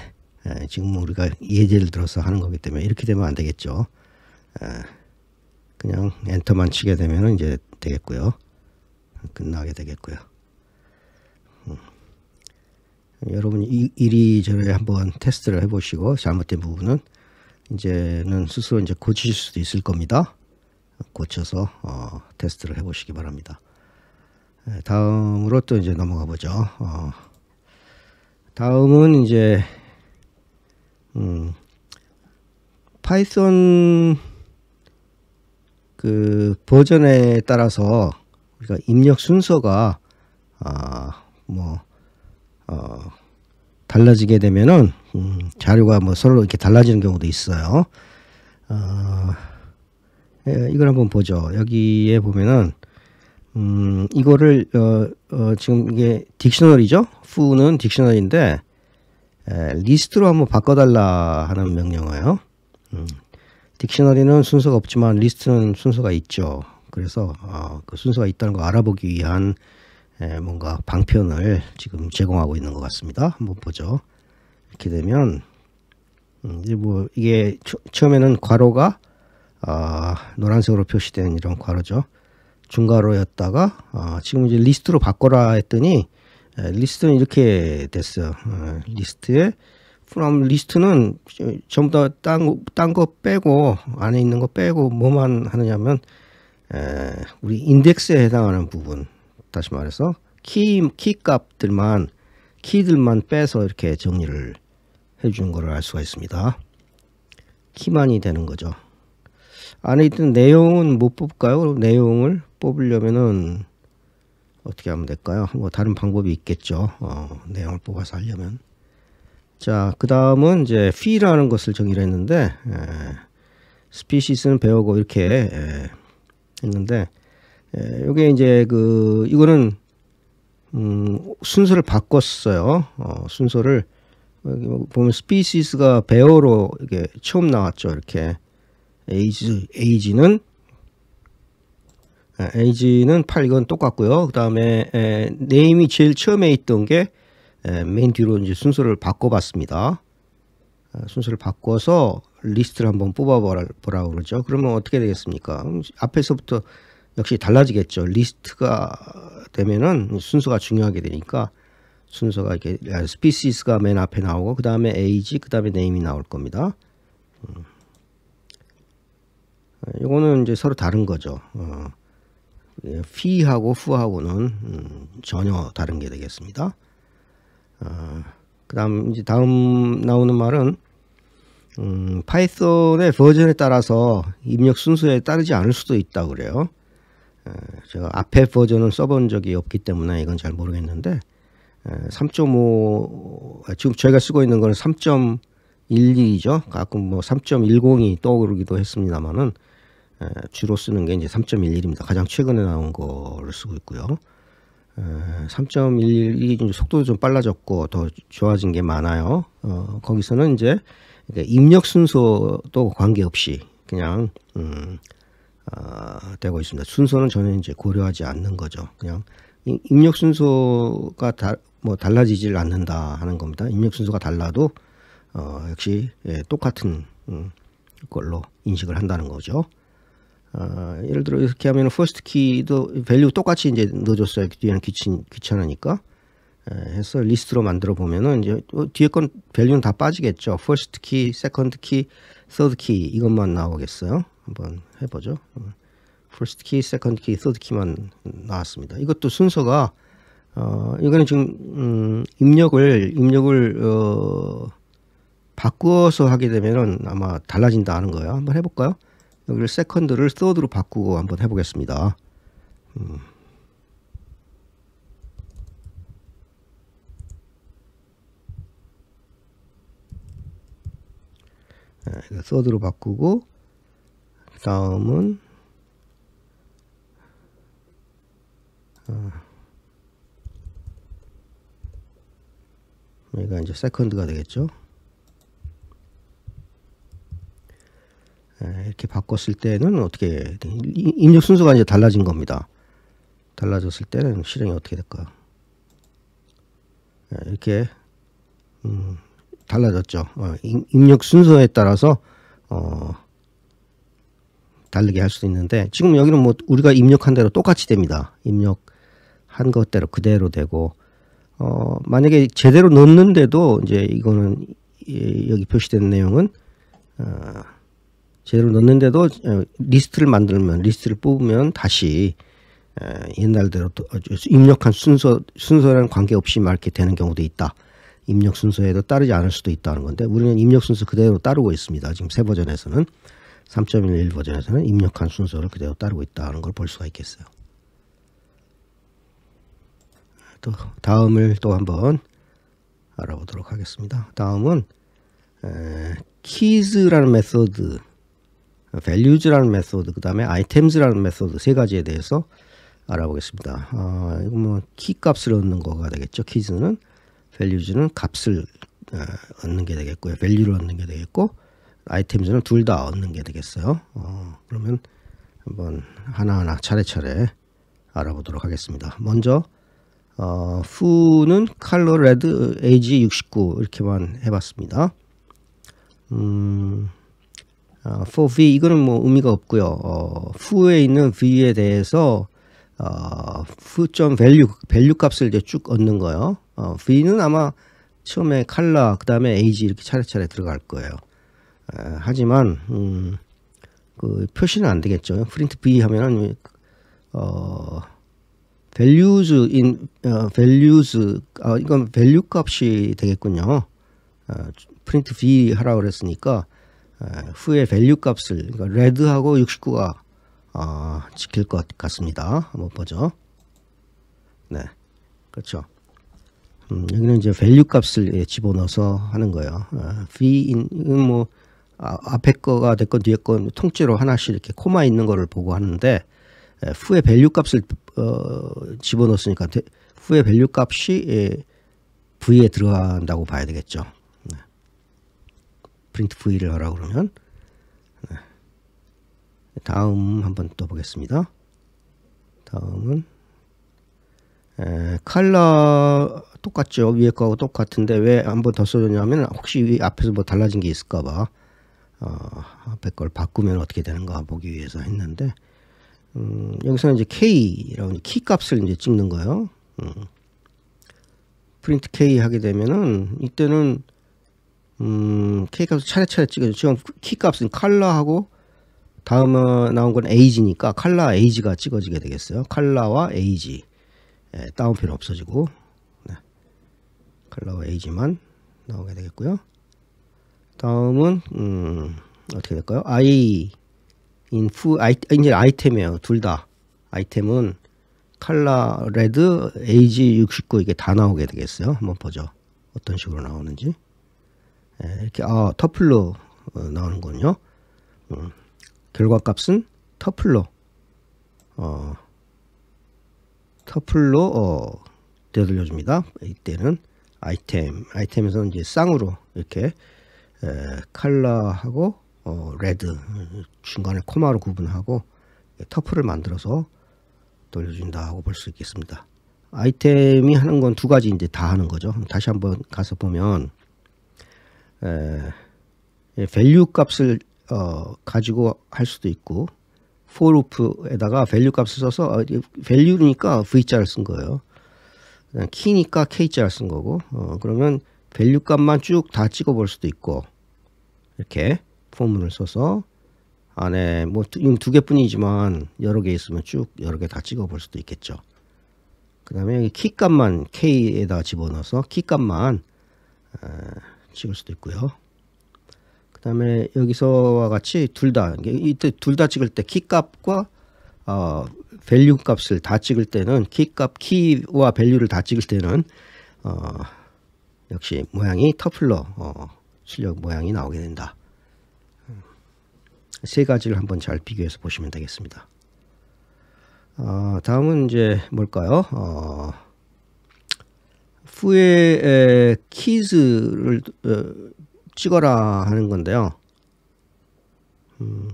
에, 예, 지금 우리가 예제를 들어서 하는 거기 때문에 이렇게 되면 안 되겠죠. 에, 예. 그냥 엔터만 치게 되면 이제 되겠고요. 끝나게 되겠고요. 음. 여러분이 이, 리저리 한번 테스트를 해보시고 잘못된 부분은 이제는 스스로 이제 고치실 수도 있을 겁니다. 고쳐서 어, 테스트를 해보시기 바랍니다. 네, 다음으로 또 이제 넘어가 보죠. 어, 다음은 이제 음, 파이썬 그 버전에 따라서 우리가 입력 순서가 아, 뭐 어, 달라지게 되면은 음, 자료가 뭐 서로 이렇게 달라지는 경우도 있어요. 어, 예, 이걸 한번 보죠. 여기에 보면은 음, 이거를 어, 어, 지금 이게 딕셔너리죠. f 는 딕셔너리인데 에, 예, 리스트로 한번 바꿔달라 하는 명령어예요. 음, 딕셔너리는 순서가 없지만 리스트는 순서가 있죠. 그래서 어, 그 순서가 있다는 걸 알아보기 위한 에, 예, 뭔가 방편을 지금 제공하고 있는 것 같습니다. 한번 보죠. 이렇게 되면 음, 이제 뭐 이게 처, 처음에는 괄호가 어, 노란색으로 표시된 이런 괄호죠. 중괄호였다가 어, 아, 지금 이제 리스트로 바꿔라 했더니 에, 예, 리스트는 이렇게 됐어요. 어, 리스트에 f r 리스트는 전부 다 딴 거 빼고 안에 있는 거 빼고 뭐만 하느냐면 에, 예, 우리 인덱스에 해당하는 부분 다시 말해서 키, 키 값들만 키들만 빼서 이렇게 정리를 해준 거를 알 수가 있습니다. 키만이 되는 거죠. 안에 있던 내용은 못 뽑을까요? 그럼 내용을 뽑으려면은 어떻게 하면 될까요? 뭐 다른 방법이 있겠죠. 어, 내용을 뽑아서 하려면. 자, 그 다음은 이제 fee라는 것을 정의를 했는데 에, 예, species는 배우고 이렇게 에, 예, 했는데 에, 예, 요게 이제 그 이거는 음, 순서를 바꿨어요. 어, 순서를 뭐 보면 스피시스가 배어로 이게 처음 나왔죠. 이렇게 에이지, 에이지는 아, 에이지는 8 이건 똑같고요. 그 다음에 네임이 제일 처음에 있던 게 에, 맨 뒤로 이제 순서를 바꿔봤습니다. 아, 순서를 바꿔서 리스트를 한번 뽑아보라고 그러죠. 그러면 어떻게 되겠습니까? 음, 앞에서부터 역시 달라지겠죠. 리스트가 되면은 순서가 중요하게 되니까 순서가 이렇게 아, 스피시스가 맨 앞에 나오고 그 다음에 에이지 그 다음에 네임이 나올 겁니다. 음. 이거는 이제 서로 다른 거죠. 어, 예, f 하고 f 하고는 음, 전혀 다른 게 되겠습니다. 어, 그다음 이제 다음 나오는 말은 음, 파이썬의 버전에 따라서 입력 순서에 따르지 않을 수도 있다 그래요. 어, 제가 앞에 버전은 써본 적이 없기 때문에 이건 잘 모르겠는데 3.5 어, 아, 지금 저희가 쓰고 있는 거는 3.12이죠. 가끔 뭐 3.10이 떠오르기도 했습니다만은 주로 쓰는 게 이제 3.11입니다. 가장 최근에 나온 거를 쓰고 있고요. 3.11이 이제 속도도 좀 빨라졌고 더 좋아진 게 많아요. 어, 거기서는 이제 입력 순서도 관계없이 그냥 음, 어, 되고 있습니다. 순서는 전혀 이제 고려하지 않는 거죠. 그냥 입력 순서가 다, 뭐 달라지질 않는다 하는 겁니다. 입력 순서가 달라도 어, 역시 예, 똑같은 음, 걸로 인식을 한다는 거죠. 어, 예를 들어 이렇게 하면 퍼스트 키도 밸류 똑같이 이제 넣어줬어요. 뒤에는 귀친, 귀찮으니까. 에, 예, 해서 리스트로 만들어 보면은 이제 어, 뒤에 건 밸류는 다 빠지겠죠. 퍼스트 키, 세컨드 키, 서드 키 이것만 나오겠어요. 한번 해보죠. 퍼스트 키, 세컨드 키, 서드 키만 나왔습니다. 이것도 순서가 어, 이거는 지금 음, 입력을 입력을 어, 바꾸어서 하게 되면은 아마 달라진다 하는 거예요. 한번 해볼까요? 여기를 세컨드를 t 드로 바꾸고 한번 해보겠습니다. 음. 네, t h 로 바꾸고 다음은 어. 여기가 이제 세컨드가 되겠죠. 예, 이렇게 바꿨을 때는 어떻게 입력 순서가 이제 달라진 겁니다. 달라졌을 때는 실행이 어떻게 될까? 예, 이렇게 음, 달라졌죠. 입력 어, 순서에 따라서 어, 다르게 할 수도 있는데 지금 여기는 뭐 우리가 입력한 대로 똑같이 됩니다. 입력한 것대로 그대로 되고 어, 만약에 제대로 넣는데도 이제 이거는 여기 표시된 내용은 어, 제대로 넣는데도 어, 리스트를 만들면 리스트를 뽑으면 다시 옛날대로 어, 입력한 순서 순서랑 관계없이 맑게 되는 경우도 있다. 입력 순서에도 따르지 않을 수도 있다는 건데 우리는 입력 순서 그대로 따르고 있습니다. 지금 새 버전에서는 3.11 버전에서는 입력한 순서를 그대로 따르고 있다는 걸 볼 수가 있겠어요. 또 다음을 또 한번 알아보도록 하겠습니다. 다음은 키즈라는 메소드 values라는 메소드, 그 다음에 items라는 메소드 세 가지에 대해서 알아보겠습니다. 아, 이거 뭐키 값을 얻는 거가 되겠죠. 키즈는 values는 값을 어, 얻는 게 되겠고요. value를 얻는 게 되겠고 items는 둘 다 얻는 게 되겠어요. 어, 그러면 한번 하나하나 차례차례 알아보도록 하겠습니다. 먼저 어, 후는 color red age 69 이렇게만 해봤습니다. 음, 어, for v 이거는 뭐 의미가 없고요. 어, 후에 있는 v에 대해서 어, 후점 value value 값을 이제 쭉 얻는 거요. 예 어, v는 아마 처음에 칼라 그다음에 age 이렇게 차례차례 들어갈 거예요. 에, 어, 하지만 음, 그 표시는 안 되겠죠. 프린트 v 하면은 어 values in 어, values 아 이건 value 값이 되겠군요. 어, 프린트 v 하라 고 그랬으니까 예, 후의 밸류 값을 그니까 레드하고 69가 어, 아, 지킬 것 같습니다. 한번 보죠. 네, 그렇죠. 음, 여기는 이제 밸류 값을 예, 집어넣어서 하는 거예요. 아, v인 뭐 아, 앞에 거가 됐건 뒤에 건 통째로 하나씩 이렇게 코마 있는 거를 보고 하는데 예, 후에 밸류 값을 어, 집어넣었으니까 후에 밸류 값이 예, v에 들어간다고 봐야 되겠죠. 프린트 V를 하라 그러면 네. 다음 한번 또 보겠습니다. 다음은 에, 컬러 똑같죠. 위에 거하고 똑같은데 왜 한번 더 써줬냐면 혹시 위 앞에서 뭐 달라진 게 있을까봐 어, 앞에 걸 바꾸면 어떻게 되는가 보기 위해서 했는데 음, 여기서는 이제 K라고 키 값을 이제 찍는 거예요. 음. 프린트 K 하게 되면은 이때는 음, K 값을 차례차례 찍어요. 지금 키 값은 칼라하고 다음에 나온 건 에이지니까 칼라 에이지가 찍어지게 되겠어요. 칼라와 에이지. 예, 다운표는 없어지고 네. 칼라와 에이지만 나오게 되겠고요. 다음은 음, 어떻게 될까요? 아이 인프 아이 이제 아이템이에요. 둘 다 아이템은 칼라 레드 에이지 69 이게 다 나오게 되겠어요. 한번 보죠. 어떤 식으로 나오는지. 예, 이렇게 아 터플로 어, 나오는군요. 음, 결과값은 터플로 어, 터플로 어, 되돌려줍니다. 이때는 아이템 아이템에서는 이제 쌍으로 이렇게 에, 칼라하고 어, 레드 중간에 코마로 구분하고 터플을 만들어서 돌려준다고 볼 수 있겠습니다. 아이템이 하는 건 두 가지 이제 다 하는 거죠. 다시 한번 가서 보면 에, 예. 밸류 값을 어, 가지고 할 수도 있고 f 루프에다가 밸류 값을 써서 어, v a 니까 v자를 쓴 거예요. 그냥 키니까 k자를 쓴 거고 어, 그러면 밸류 값만 쭉 다 찍어 볼 수도 있고 이렇게 포문을 써서 안에 뭐두 개뿐이지만 여러 개 있으면 쭉 여러 개 다 찍어 볼 수도 있겠죠. 그 다음에 키 값만 k에다 집어넣어서 키 값만 에, 어, 찍을 수도 있고요. 그 다음에 여기서와 같이 둘 다, 이때 둘 다 찍을 때 키값과 어, 밸류 값을 다 찍을 때는 키값, 키와 밸류를 다 찍을 때는 어, 역시 모양이 터플러 어, 출력 모양이 나오게 된다. 음, 세 가지를 한번 잘 비교해서 보시면 되겠습니다. 어, 다음은 이제 뭘까요? 어, F의 키즈를 어, 찍어라 하는 건데요. 음,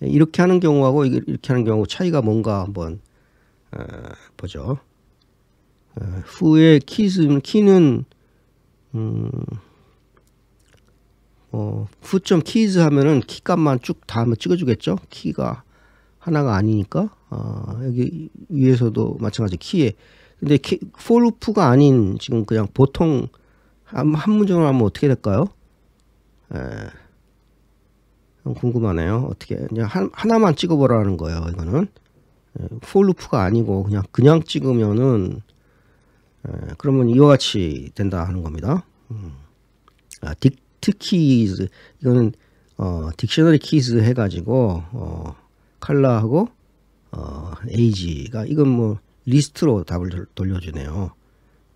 이렇게 하는 경우하고 이렇게 하는 경우 차이가 뭔가 한번 어, 보죠. 어, 후의 키즈는 키는 음, 어, 후점 키즈 하면은 키 값만 쭉다 한번 찍어주겠죠. 키가 하나가 아니니까 어, 여기 위에서도 마찬가지 키에 근데 포루프가 아닌 지금 그냥 보통 한, 문장으로 하면 어떻게 될까요? 에, 예. 궁금하네요. 어떻게 그냥 한, 하나만 찍어보라는 거예요. 이거는 에, 예, 포루프가 아니고 그냥 그냥 찍으면은 에, 예, 그러면 이와 같이 된다 하는 겁니다. 음. 아, 딕트 키즈 이거는 어, 딕셔너리 키즈 해가지고 어, 칼라하고 어, 에이지가 이건 뭐 리스트로 답을 돌려주네요.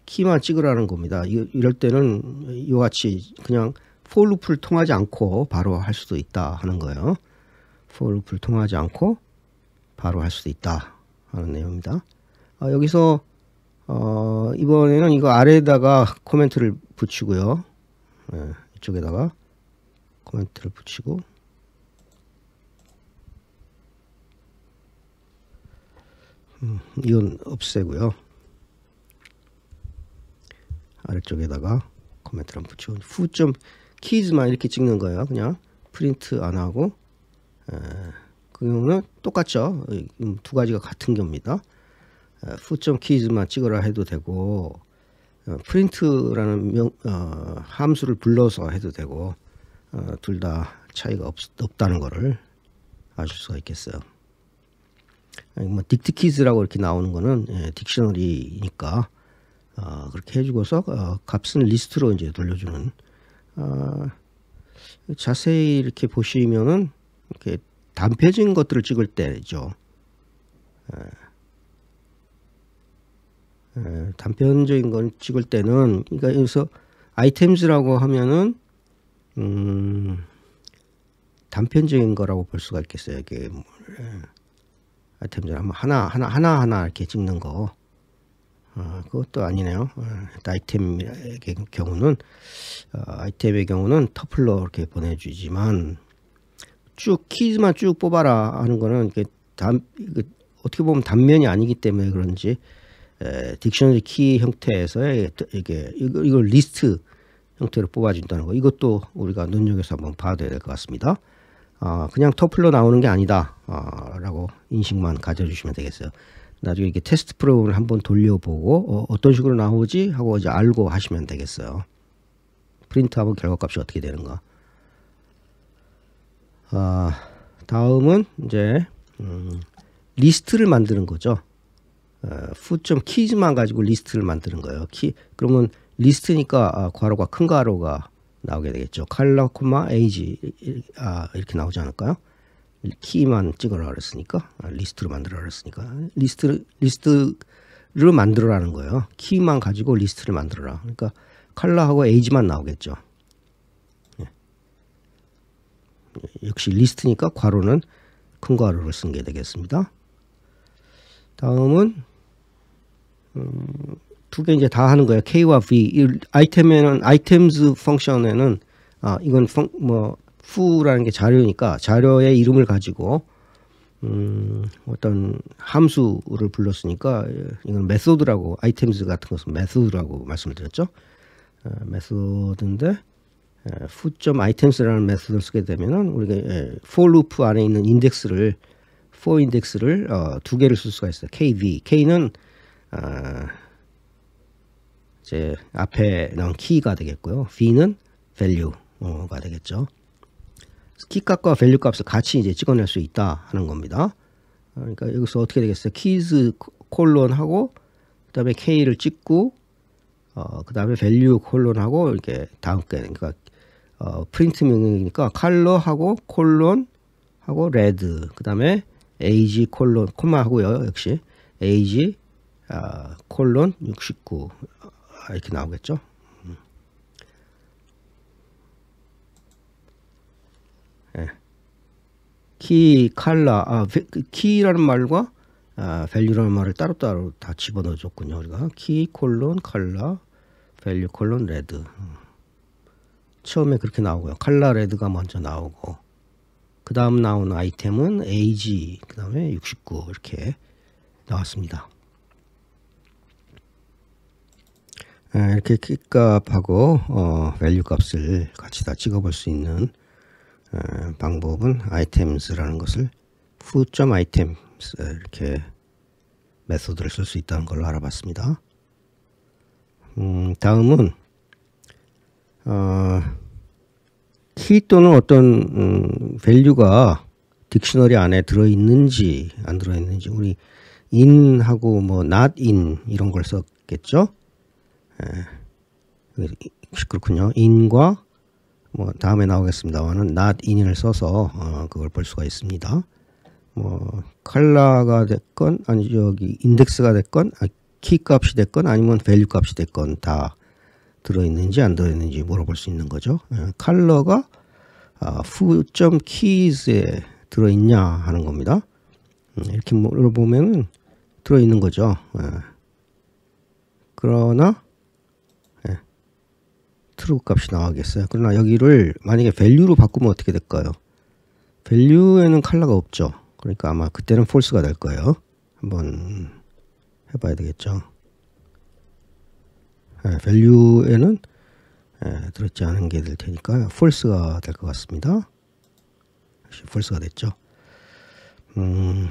키만 찍으라는 겁니다. 이럴 때는 이와 같이 그냥 f 루 r 를 통하지 않고 바로 할 수도 있다 하는 거예요. f 루 r 를 통하지 않고 바로 할 수도 있다 하는 내용입니다. 어, 여기서 어, 이번에는 이거 아래에다가 코멘트를 붙이고요. 네, 이쪽에다가 코멘트를 붙이고 음, 이건 없애고요. 아래쪽에다가 코멘트를 붙이고 후점 키즈만 이렇게 찍는 거예요. 그냥 프린트 안 하고 에, 그 경우는 똑같죠. 음, 두 가지가 같은 겁니다. 후점 키즈만 찍으라 해도 되고 어, 프린트라는 명, 어, 함수를 불러서 해도 되고 어, 둘다 차이가 없, 없다는 것을 아실 수가 있겠어요. 예, 뭐 딕트키즈라고 이렇게 나오는 거는 예, 딕셔너리니까 어, 그렇게 해주고서 어, 값은 리스트로 이제 돌려주는 어, 자세히 이렇게 보시면은 이렇게 단편적인 것들을 찍을 때죠. 에, 예. 예, 단편적인 걸 찍을 때는 그러니까 여기서 아이템즈라고 하면은 음, 단편적인 거라고 볼 수가 있겠어요. 이게 뭐, 에. 아이템들 한번 하나 하나 하나 하나 이렇게 찍는 거 어, 그것도 아니네요. 어, 그 아이템의 경우는 어, 아이템의 경우는 터플로 이렇게 보내주지만 쭉 키즈만 쭉 뽑아라 하는 거는 이게 단 이게 어떻게 보면 단면이 아니기 때문에 그런지 에, 딕셔너리 키 형태에서의 이게 이걸, 이걸 리스트 형태로 뽑아준다는 거 이것도 우리가 눈여겨서 한번 봐야 될 것 같습니다. 어, 그냥 토플로 나오는 게 아니다 어, 라고 인식만 가져주시면 되겠어요. 나중에 이게 테스트 프로그램을 한번 돌려보고 어, 떤 식으로 나오지 하고 이제 알고 하시면 되겠어요. 프린트하고 결과값이 어떻게 되는가. 아, 다음은 이제 음, 리스트를 만드는 거죠. 푸점 어, 키즈만 가지고 리스트를 만드는 거예요. 키 그러면 리스트니까 아, 괄호가 큰 괄호가 나오게 되겠죠. 칼라, 코마, 에이지 아, 이렇게 나오지 않을까요? 키만 찍으라 그랬으니까 아, 리스트로 만들어 그랬으니까 리스트 리스트를 만들어라는 거예요. 키만 가지고 리스트를 만들어라. 그러니까 칼라하고 에이지만 나오겠죠. 예. 역시 리스트니까 괄호는 큰 괄호를 쓴 게 되겠습니다. 다음은 음, 두개 이제 다 하는 거예요. K와 V. 이 아이템에는 아이템즈 펑션에는 아 이건 펑, 뭐 fu라는 게 자료니까 자료의 이름을 가지고 음, 어떤 함수를 불렀으니까 예, 이건 메소드라고 아이템즈 같은 것은 메소드라고 말씀드렸죠. 을 아, 어, 메소드인데 점 예, 아이템스라는 메소드를 쓰게 되면은 우리가 에, 예, for loop 안에 있는 인덱스를 for 인덱스를 어, 두 개를 쓸 수가 있어요. KV. K는 어, 이제 앞에 나온 키가 되겠고요. v는 value가 되겠죠. 키 값과 value 값을 같이 이제 찍어낼 수 있다 하는 겁니다. 그러니까 여기서 어떻게 되겠어요? keys 콜론하고 그다음에 k를 찍고 어, 그다음에 value 콜론하고 이렇게 다음 게 그러니까 어, 프린트 명령이니까 color하고 콜론하고 red 그다음에 age 콜론 콤마 하고요. 역시 age 아, 콜론 69 아, 이렇게 나오겠죠. 음. 예. 키, 칼라, 아, 그, 그 키라는 말과 아, v a 라는 말을 따로따로 다 집어넣어 줬군요. 우리가 키, 콜론, 칼라, v 류 콜론, 레드. 음. 처음에 그렇게 나오고요. 칼라, 레드가 먼저 나오고 그 다음 나온 아이템은 AG, 그 다음에 69 이렇게 나왔습니다. 예, 이렇게 키 값하고 어, 밸류 값을 같이 다 찍어볼 수 있는 어, 방법은 i t e m s 라는 것을 후.점 아이템 이렇게 메소드를 쓸 수 있다는 걸로 알아봤습니다. 음, 다음은 어, 키 또는 어떤 음, 밸류가 딕셔너리 안에 들어있는지 안 들어있는지 우리 in하고 뭐 not in 이런 걸 썼겠죠. 예. 그렇군요. 인과 뭐 다음에 나오겠습니다만은 not in을 써서 어, 그걸 볼 수가 있습니다. 뭐 컬러가 됐건 아니 저기 인덱스가 됐건 키 아, 값이 됐건 아니면 밸류 값이 됐건 다 들어있는지 안 들어있는지 물어볼 수 있는 거죠. 예. 컬러가 아, 후점 키즈에 들어있냐 하는 겁니다. 음, 이렇게 물어보면 들어있는 거죠. 예. 그러나 트루 값이 나가겠어요 그러나 여기를 만약에 value로 바꾸면 어떻게 될까요 value에는 컬러가 없죠 그러니까 아마 그때는 false가 될 거예요 한번 해봐야 되겠죠 네, value에는 네, 들었지 않은 게 될 테니까 false가 될 것 같습니다 역시 false가 됐죠 음,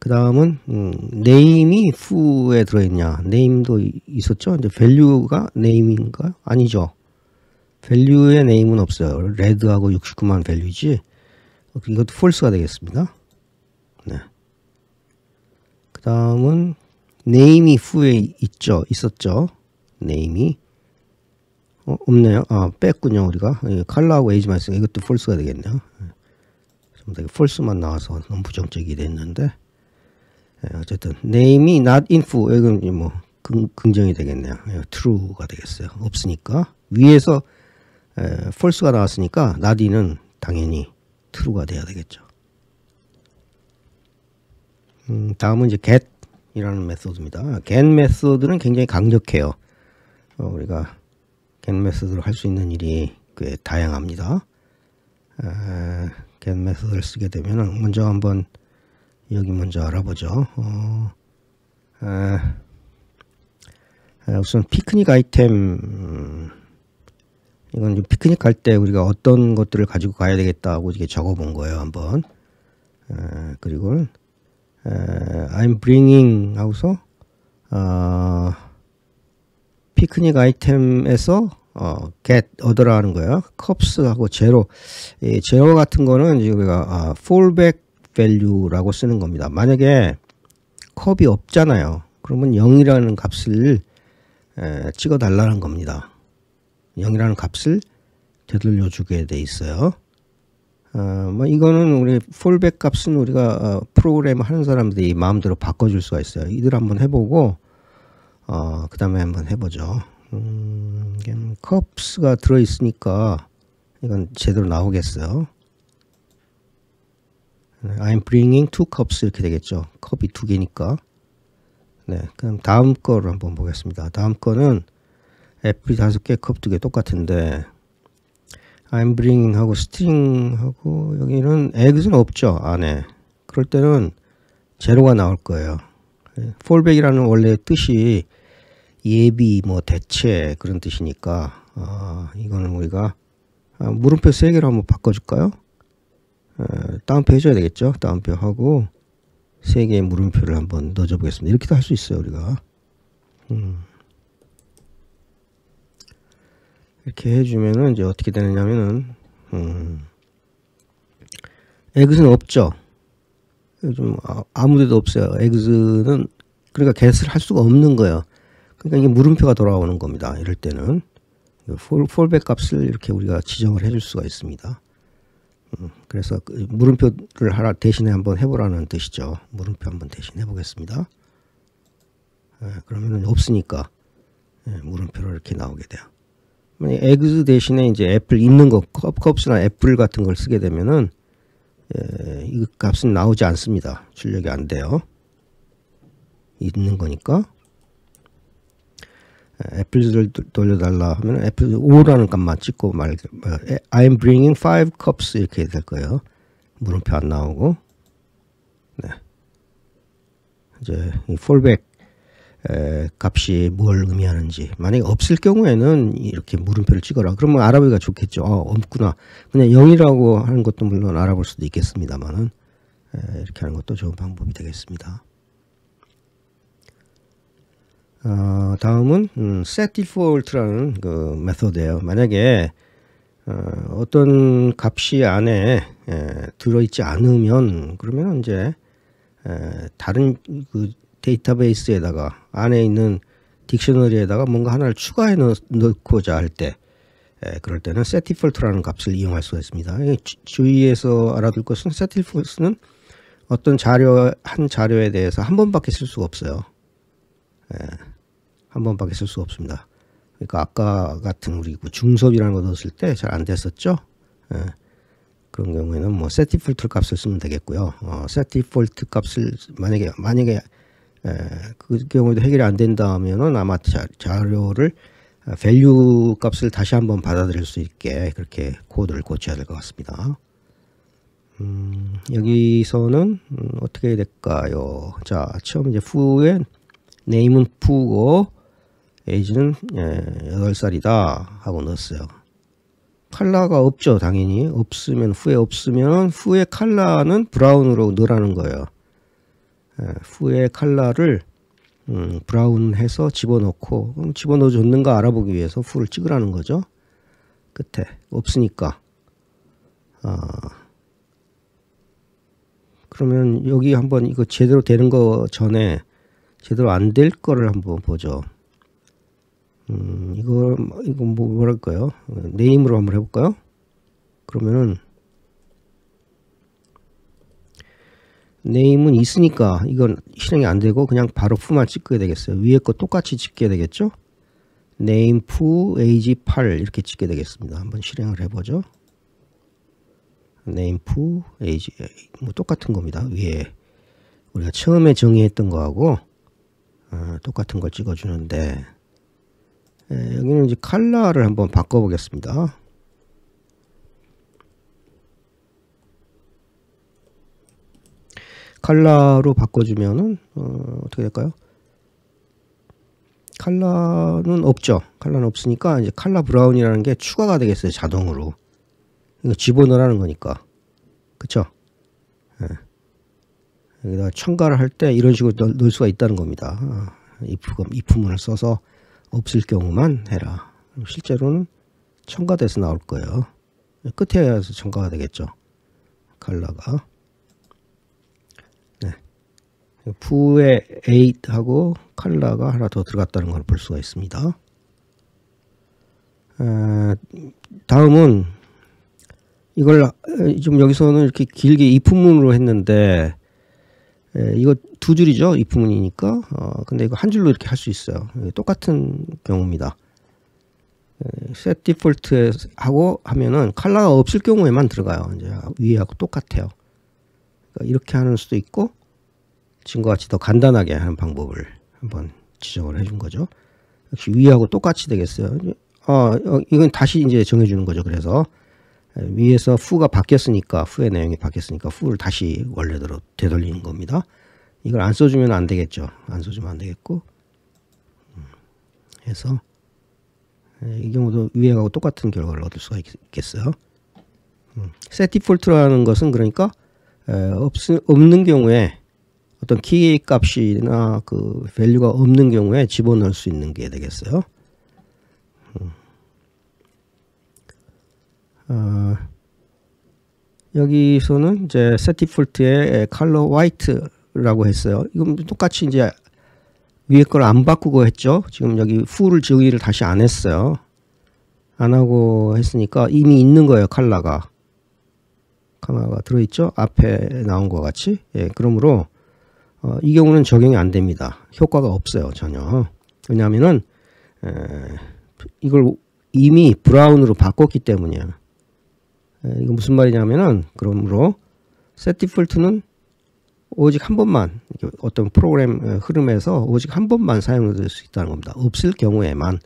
그 다음은 음, name이 fue에 들어있냐 name도 있었죠 이제 value가 name인가 아니죠 밸류 l u e 의 n a 은 없어요. 레 e 하고 69만 v 류지 이것도 false가 되겠습니다. 네. 그 다음은 name이 후에 있죠. 있었죠. name이. 어, 없네요. 아, 뺐군요. 우리가. 예, 컬러하고 에이지 말씀. 이것도 false가 되겠네요. 좀 예. 되게 false만 나와서 너무 부정적이 됐는데. 예, 어쨌든 name이 not info. 이건 뭐 긍, 긍정이 되겠네요. 예, true가 되겠어요. 없으니까. 위에서 에, 폴스가 나왔으니까 나디는 당연히 트루가 돼야 되겠죠. 음, 다음은 이제 get이라는 메소드입니다. get 메소드는 굉장히 강력해요. 어, 우리가 get 메소드를 할 수 있는 일이 꽤 다양합니다. 에, get 메소드를 쓰게 되면 먼저 한번 여기 먼저 알아보죠. 어, 에, 우선 피크닉 아이템 이건 좀 피크닉 갈 때 우리가 어떤 것들을 가지고 가야 되겠다고 이렇게 적어본 거예요 한번 에, 그리고 에, I'm bringing 하고서 어, 피크닉 아이템에서 어, get other 하는 거예요 컵스하고 제로 이 제로 같은 거는 이제 우리가 아, fallback value라고 쓰는 겁니다 만약에 컵이 없잖아요 그러면 0이라는 값을 에, 찍어 달라는 겁니다 0이라는 값을 되돌려 주게 돼 있어요. 어, 뭐 이거는 우리 폴백 값은 우리가 어, 프로그램 하는 사람들이 마음대로 바꿔줄 수가 있어요. 이들 한번 해보고 어, 그 다음에 한번 해보죠. 음, 컵스가 뭐 들어있으니까 이건 제대로 나오겠어요. 네, I'm bringing two cups 이렇게 되겠죠. 컵이 두 개니까. 네, 그럼 다음 거를 한번 보겠습니다. 다음 거는 애플이 다섯 개, 컵 두 개 똑같은데 I'm bringing 하고 string 하고 여기는 eggs는 없죠 안에 그럴 때는 제로가 나올 거예요 fallback이라는 원래 뜻이 예비 뭐 대체 그런 뜻이니까 아, 이거는 우리가 아, 물음표 세 개로 한번 바꿔줄까요 아, 다운표 해줘야 되겠죠 다운표 하고 세 개의 물음표를 한번 넣어줘 보겠습니다 이렇게도 할 수 있어요 우리가 음. 이렇게 해주면은 이제 어떻게 되느냐면은 음, 에그스는 없죠. 좀 아, 아무데도 없어요. 에그스는 그러니까 개스를할 수가 없는 거예요. 그러니까 이게 물음표가 돌아오는 겁니다. 이럴 때는 폴, 폴백 값을 이렇게 우리가 지정을 해줄 수가 있습니다. 음, 그래서 그 물음표를 하나 대신에 한번 해보라는 뜻이죠. 물음표 한번 대신 해보겠습니다. 예, 그러면 없으니까 예, 물음표로 이렇게 나오게 돼요. 에그즈 대신에 이제 애플 있는 거 컵컵스나 애플 같은 걸 쓰게 되면은 예, 이 값은 나오지 않습니다. 출력이 안 돼요. 있는 거니까 예, 애플을 돌려달라 하면 애플 5라는 값만 찍고 말 예, I'm bringing five cups 이렇게 될 거예요. 물음표 안 나오고 네. 이제 이 fallback 에, 값이 뭘 의미하는지 만약에 없을 경우에는 이렇게 물음표를 찍어라 그러면 알아보기가 좋겠죠 아, 없구나 그냥 0이라고 하는 것도 물론 알아볼 수도 있겠습니다만은 이렇게 하는 것도 좋은 방법이 되겠습니다 어, 다음은 음, setDefault라는 그 메소드예요 만약에 어, 떤 값이 안에 에, 들어있지 않으면 그러면 이제 에, 다른 그 데이터베이스에다가 안에 있는 딕셔너리에다가 뭔가 하나를 추가해 넣고자 할 때 그럴 때는 setDefault라는 값을 이용할 수가 있습니다. 주의해서 알아둘 것은 setDefault는 어떤 자료 한 자료에 대해서 한 번밖에 쓸 수가 없어요. 예, 한 번밖에 쓸 수가 없습니다. 그러니까 아까 같은 우리 그 중섭이라는 거 넣었을 때 잘 안 됐었죠. 예, 그런 경우에는 뭐 setDefault 값을 쓰면 되겠고요. 어, setDefault 값을 만약에 만약에 에, 예, 그 경우에도 해결이 안 된다면은 아마 자, 자료를 밸류 아, 값을 다시 한번 받아들일 수 있게 그렇게 코드를 고쳐야 될 것 같습니다. 음, 여기서는 음, 어떻게 될까요? 자, 처음 이제 후에 네임은 푸고 에이지는 예, 8살이다 하고 넣었어요. 칼라가 없죠, 당연히. 없으면 후에 없으면 후에 칼라는 브라운으로 넣으라는 거예요. 예, 후에 칼라를 음, 브라운해서 집어넣고 음, 집어넣어 줬는가 알아보기 위해서 후를 찍으라는 거죠. 끝에 없으니까 아, 그러면 여기 한번 이거 제대로 되는 거 전에 제대로 안 될 거를 한번 보죠. 음, 이거 이거 뭐 뭐랄까요? 네, 네임으로 한번 해볼까요? 그러면은 네임은 있으니까 이건 실행이 안 되고 그냥 바로 푸만 찍게 되겠어요. 위에 거 똑같이 찍게 되겠죠? name 푸 ag e 8 이렇게 찍게 되겠습니다. 한번 실행을 해보죠. name 푸 ag e 뭐 똑같은 겁니다. 위에 우리가 처음에 정의했던 거하고 아, 똑같은 걸 찍어주는데 에, 여기는 이제 컬러를 한번 바꿔보겠습니다. 칼라로 바꿔주면은 어, 어떻게 될까요? 칼라는 없죠. 칼라는 없으니까 이제 칼라 브라운이라는 게 추가가 되겠어요. 자동으로. 이거 집어넣으라는 거니까. 그쵸? 예. 여기다 첨가를 할 때 이런 식으로 넣, 넣을 수가 있다는 겁니다. 이프, 아, 이프문을 써서 없을 경우만 해라. 실제로는 첨가돼서 나올 거예요. 끝에 와서 첨가가 되겠죠. 칼라가. 부에 8하고 칼라가 하나 더 들어갔다는 걸 볼 수가 있습니다. 아, 다음은 이걸 좀 여기서는 이렇게 길게 이품문으로 했는데 이거 두 줄이죠 이품문이니까 어, 근데 이거 한 줄로 이렇게 할 수 있어요 똑같은 경우입니다 set default 하고 하면은 칼라가 없을 경우에만 들어가요 이제 위하고 똑같아요 그러니까 이렇게 하는 수도 있고 지금과 같이 더 간단하게 하는 방법을 한번 지적을 해 준 거죠. 역시 위하고 똑같이 되겠어요. 어, 어, 이건 다시 이제 정해주는 거죠. 그래서 위에서 후가 바뀌었으니까 후의 내용이 바뀌었으니까 후를 다시 원래대로 되돌리는 겁니다. 이걸 안 써주면 안 되겠죠. 안 써주면 안 되겠고 음, 해서 예, 이 경우도 위에하고 똑같은 결과를 얻을 수가 있겠어요. 음, set default라는 것은 그러니까 없, 없는 경우에 어떤 키 값이나 그 밸류가 없는 경우에 집어넣을 수 있는 게 되겠어요. 어, 여기서는 이제 세티폴트의 컬러 화이트라고 했어요. 이건 똑같이 이제 위에 걸 안 바꾸고 했죠. 지금 여기 풀을 정의를 다시 안 했어요. 안 하고 했으니까 이미 있는 거예요. 칼라가. 카마가 들어있죠. 앞에 나온 것 같이. 예, 그러므로 어, 이 경우는 적용이 안 됩니다. 효과가 없어요. 전혀. 왜냐하면은 이걸 이미 브라운으로 바꿨기 때문이에요. 에, 이거 무슨 말이냐면은 그러므로 setDefault는 오직 한 번만 어떤 프로그램 흐름에서 오직 한 번만 사용될 수 있다는 겁니다. 없을 경우에만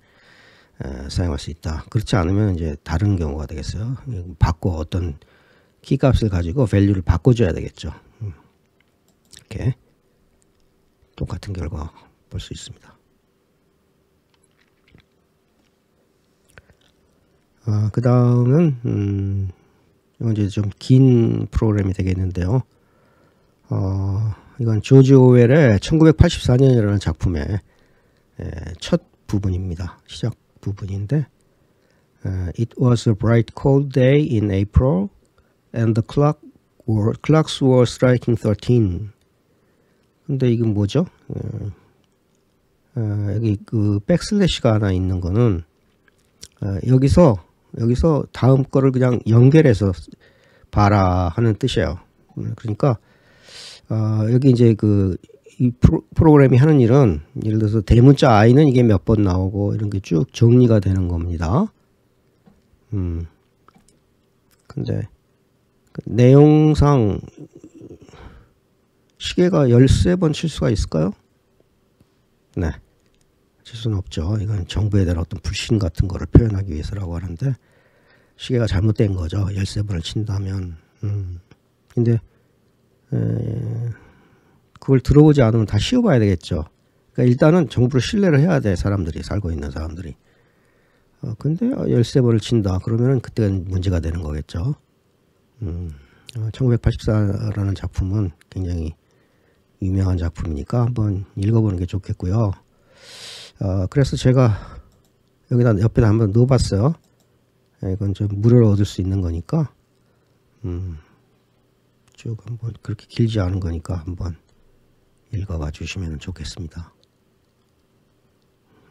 에, 사용할 수 있다. 그렇지 않으면 이제 다른 경우가 되겠어요. 바꿔 어떤 키값을 가지고 v a l u e 를 바꿔줘야 되겠죠. 음. 이렇게. 똑같은 결과 볼 수 있습니다. 아, 그 다음은 음, 이건 이제 좀 긴 프로그램이 되겠는데요. 어, 이건 조지 오웰의 1984년이라는 작품의 예, 첫 부분입니다. 시작 부분인데 어, It was a bright cold day in April and the clock were, clocks were striking 13. 근데 이건 뭐죠? 어, 여기 그 백슬래시가 하나 있는 거는 어, 여기서 여기서 다음 거를 그냥 연결해서 봐라 하는 뜻이에요. 그러니까 어, 여기 이제 그이 프로, 프로그램이 하는 일은 예를 들어서 대문자 i는 이게 몇 번 나오고 이런 게 쭉 정리가 되는 겁니다. 음. 근데 그 내용상 시계가 13번 실수가 있을까요? 네. 실수는 없죠. 이건 정부에 대한 어떤 불신 같은 거를 표현하기 위해서라고 하는데 시계가 잘못된 거죠. 13번을 친다면. 음. 근데 에, 그걸 들어보지 않으면 다쉬어봐야 되겠죠. 그러니까 일단은 정부를 신뢰를 해야 돼. 사람들이 살고 있는 사람들이. 어, 근데 13번을 친다. 그러면 그때는 문제가 되는 거겠죠. 음, 1984라는 어, 작품은 굉장히 유명한 작품이니까 한번 읽어보는 게 좋겠고요. 어, 그래서 제가 여기다 옆에 한번 넣어봤어요. 예, 이건 좀 물을 얻을 수 있는 거니까 음, 쭉 한번 그렇게 길지 않은 거니까 한번 읽어봐 주시면 좋겠습니다.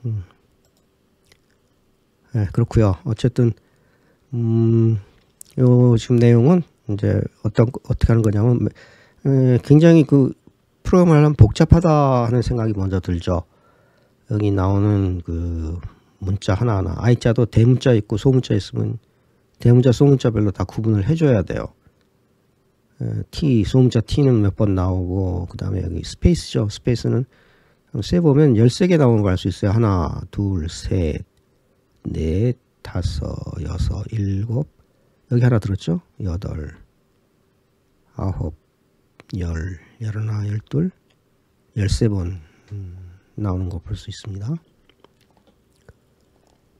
음. 네, 그렇고요. 어쨌든 음, 요 지금 내용은 이제 어떤 어떻게 하는 거냐면 에, 음, 예, 굉장히 그 프로그램 하면 복잡하다 하는 생각이 먼저 들죠. 여기 나오는 그 문자 하나하나 I자도 대문자 있고 소문자 있으면 대문자 소문자별로 다 구분을 해줘야 돼요. T 소문자 T는 몇 번 나오고 그 다음에 여기 스페이스죠. 스페이스는 세보면 13개 나오는 걸 알 수 있어요. 하나, 둘, 셋, 넷, 다섯, 여섯, 일곱 여기 하나 들었죠? 여덟, 아홉, 열 열하나, 열둘, 열세 번 음, 나오는 거 볼 수 있습니다.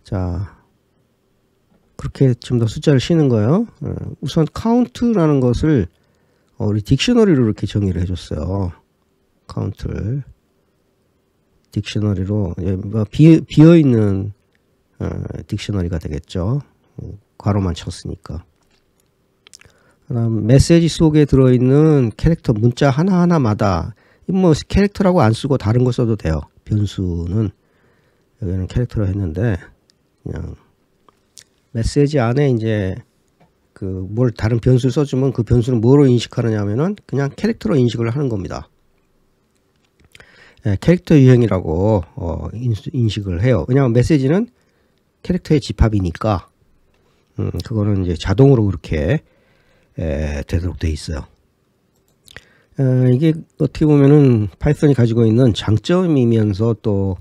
자, 그렇게 좀 더 숫자를 쉬는 거예요. 어, 우선 카운트라는 것을 어, 우리 딕셔너리로 이렇게 정의를 해줬어요. 카운트를 딕셔너리로 예, 뭐 비어있는 어, 딕셔너리가 되겠죠. 음, 괄호만 쳤으니까. 그다음 메시지 속에 들어있는 캐릭터 문자 하나하나마다 뭐 캐릭터라고 안 쓰고 다른 거 써도 돼요. 변수는 여기는 캐릭터로 했는데 그냥 메시지 안에 이제 그 뭘 다른 변수 를 써주면 그 변수는 뭐로 인식하느냐 하면은 그냥 캐릭터로 인식을 하는 겁니다. 예, 캐릭터 유형이라고 어, 인식을 해요. 왜냐하면 메시지는 캐릭터의 집합이니까 음, 그거는 이제 자동으로 그렇게 에, 되도록 돼 있어요. 에, 어, 이게 어떻게 보면은 파이썬이 가지고 있는 장점이면서 또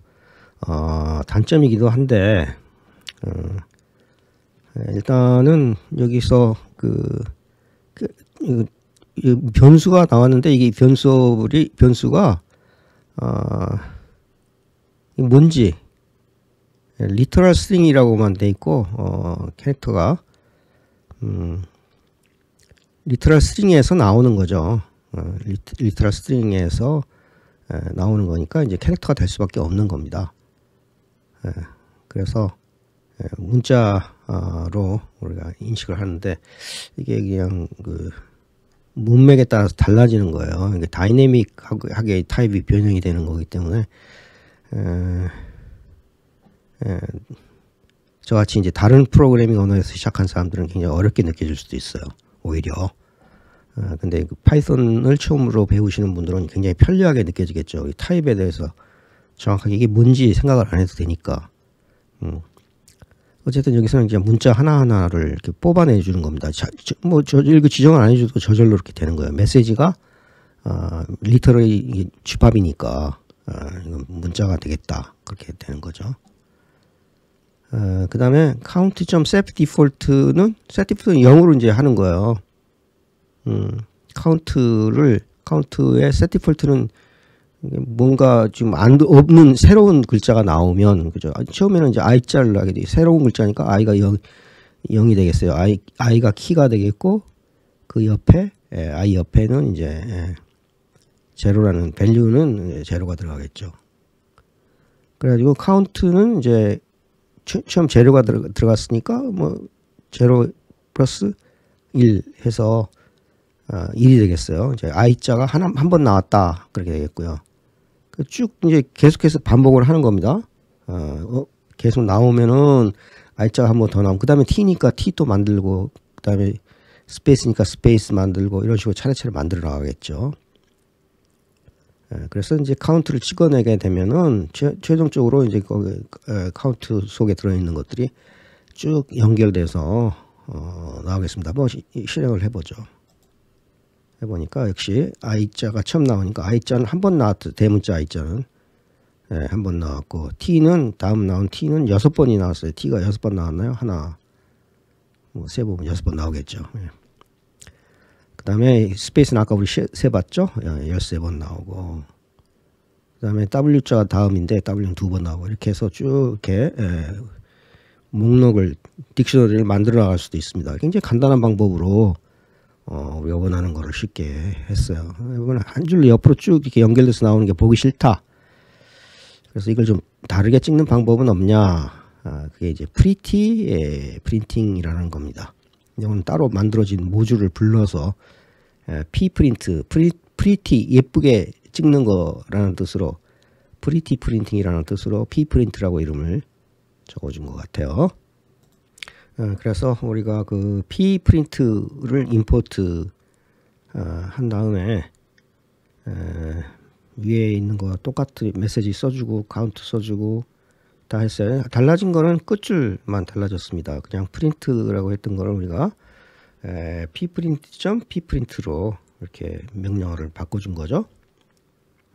어, 단점이기도 한데 어, 일단은 여기서 그, 그, 그, 그, 변수가 나왔는데 이게 변수리 변수가 어, 뭔지 리터럴 스트링이라고만 돼 있고 어, 캐릭터가 음, 리트럴 스트링에서 나오는 거죠. 어, 리트, 럴 스트링에서 나오는 거니까 이제 캐릭터가 될 수밖에 없는 겁니다. 그래서 문자로 우리가 인식을 하는데 이게 그냥 그 문맥에 따라서 달라지는 거예요. 이게 다이내믹하게 타입이 변형이 되는 거기 때문에 저같이 이제 다른 프로그래밍 언어에서 시작한 사람들은 굉장히 어렵게 느껴질 수도 있어요. 오히려 아, 근데 그 파이썬을 처음으로 배우시는 분들은 굉장히 편리하게 느껴지겠죠. 이 타입에 대해서 정확하게 이게 뭔지 생각을 안 해도 되니까. 음. 어쨌든 여기서는 이제 문자 하나하나를 이렇게 뽑아내 주는 겁니다. 자, 저, 뭐 저, 이거 지정을 안 해줘도 저절로 이렇게 되는 거예요. 메시지가 아, 어, 리터럴 집합이니까 아, 이건 문자가 되겠다. 그렇게 되는 거죠. 그 다음에 카운트 점 셀프 디폴트는 셀프 디폴트는 0으로 이제 하는 거예요. 음, 카운트를 카운트의 셀프 디폴트는 뭔가 지금 안 없는 새로운 글자가 나오면 그죠? 처음에는 이제 i자를 하게 돼. 새로운 글자니까 i가 0, 0이 되겠어요. i i가 키가 되겠고 그 옆에 예, i 옆에는 이제 예, 제로라는 밸류는 제로가 들어가겠죠. 그래가지고 카운트는 이제 시험 제로가 들어갔으니까 뭐 제로 플러스 1 해서 어, 아, 1이 되겠어요. 이제 I자가 하나 한 번 나왔다 그렇게 되겠고요. 그 쭉 이제 계속해서 반복을 하는 겁니다. 어, 어, 계속 나오면은 I자가 한 번 더 나오고 그 다음에 T니까 T 또 만들고 그 다음에 스페이스니까 스페이스 만들고 이런 식으로 차례차례 만들어 나가겠죠. 예, 그래서 이제 카운트를 찍어내게 되면은 최, 최종적으로 이제 거기 예, 카운트 속에 들어있는 것들이 쭉 연결돼서 어, 나오겠습니다. 한번 시, 실행을 해보죠. 해보니까 역시 I자가 처음 나오니까 I자는 한 번 나왔죠. 대문자 네 I자는 네, 예, 한번 나왔고 T는 다음 나온 T는 여섯 번이 나왔어요. T가 여섯 번 나왔나요? 하나, 뭐세 번, 여섯 번 나오겠죠. 네. 그다음에 스페이스는 아까 우리 세봤죠? 13번 예, 나오고 그다음에 W자가 다음인데 W는 두 번 나오고 이렇게 해서 쭉 이렇게 예, 목록을 딕셔너리를 만들어 나갈 수도 있습니다. 굉장히 간단한 방법으로 어, 우리가 원하는 거를 쉽게 했어요. 이건 한 줄로 옆으로 쭉 이렇게 연결돼서 나오는 게 보기 싫다. 그래서 이걸 좀 다르게 찍는 방법은 없냐? 아, 그게 이제 프리티 예, 프린팅이라는 겁니다. 이건 따로 만들어진 모듈을 불러서 예, P프린트, 프리, 프리티 예쁘게 찍는 거라는 뜻으로 프리티 프린팅이라는 뜻으로 P프린트라고 이름을 적어준 것 같아요. 어, 그래서 우리가 그 P프린트를 임포트 어, 한 다음에 어, 위에 있는 거 똑같은 메시지 써주고 카운트 써주고 다 했어요. 달라진 거는 끝줄만 달라졌습니다. 그냥 프린트라고 했던 거를 우리가 pprint.pprint로 이렇게 명령어를 바꿔준 거죠.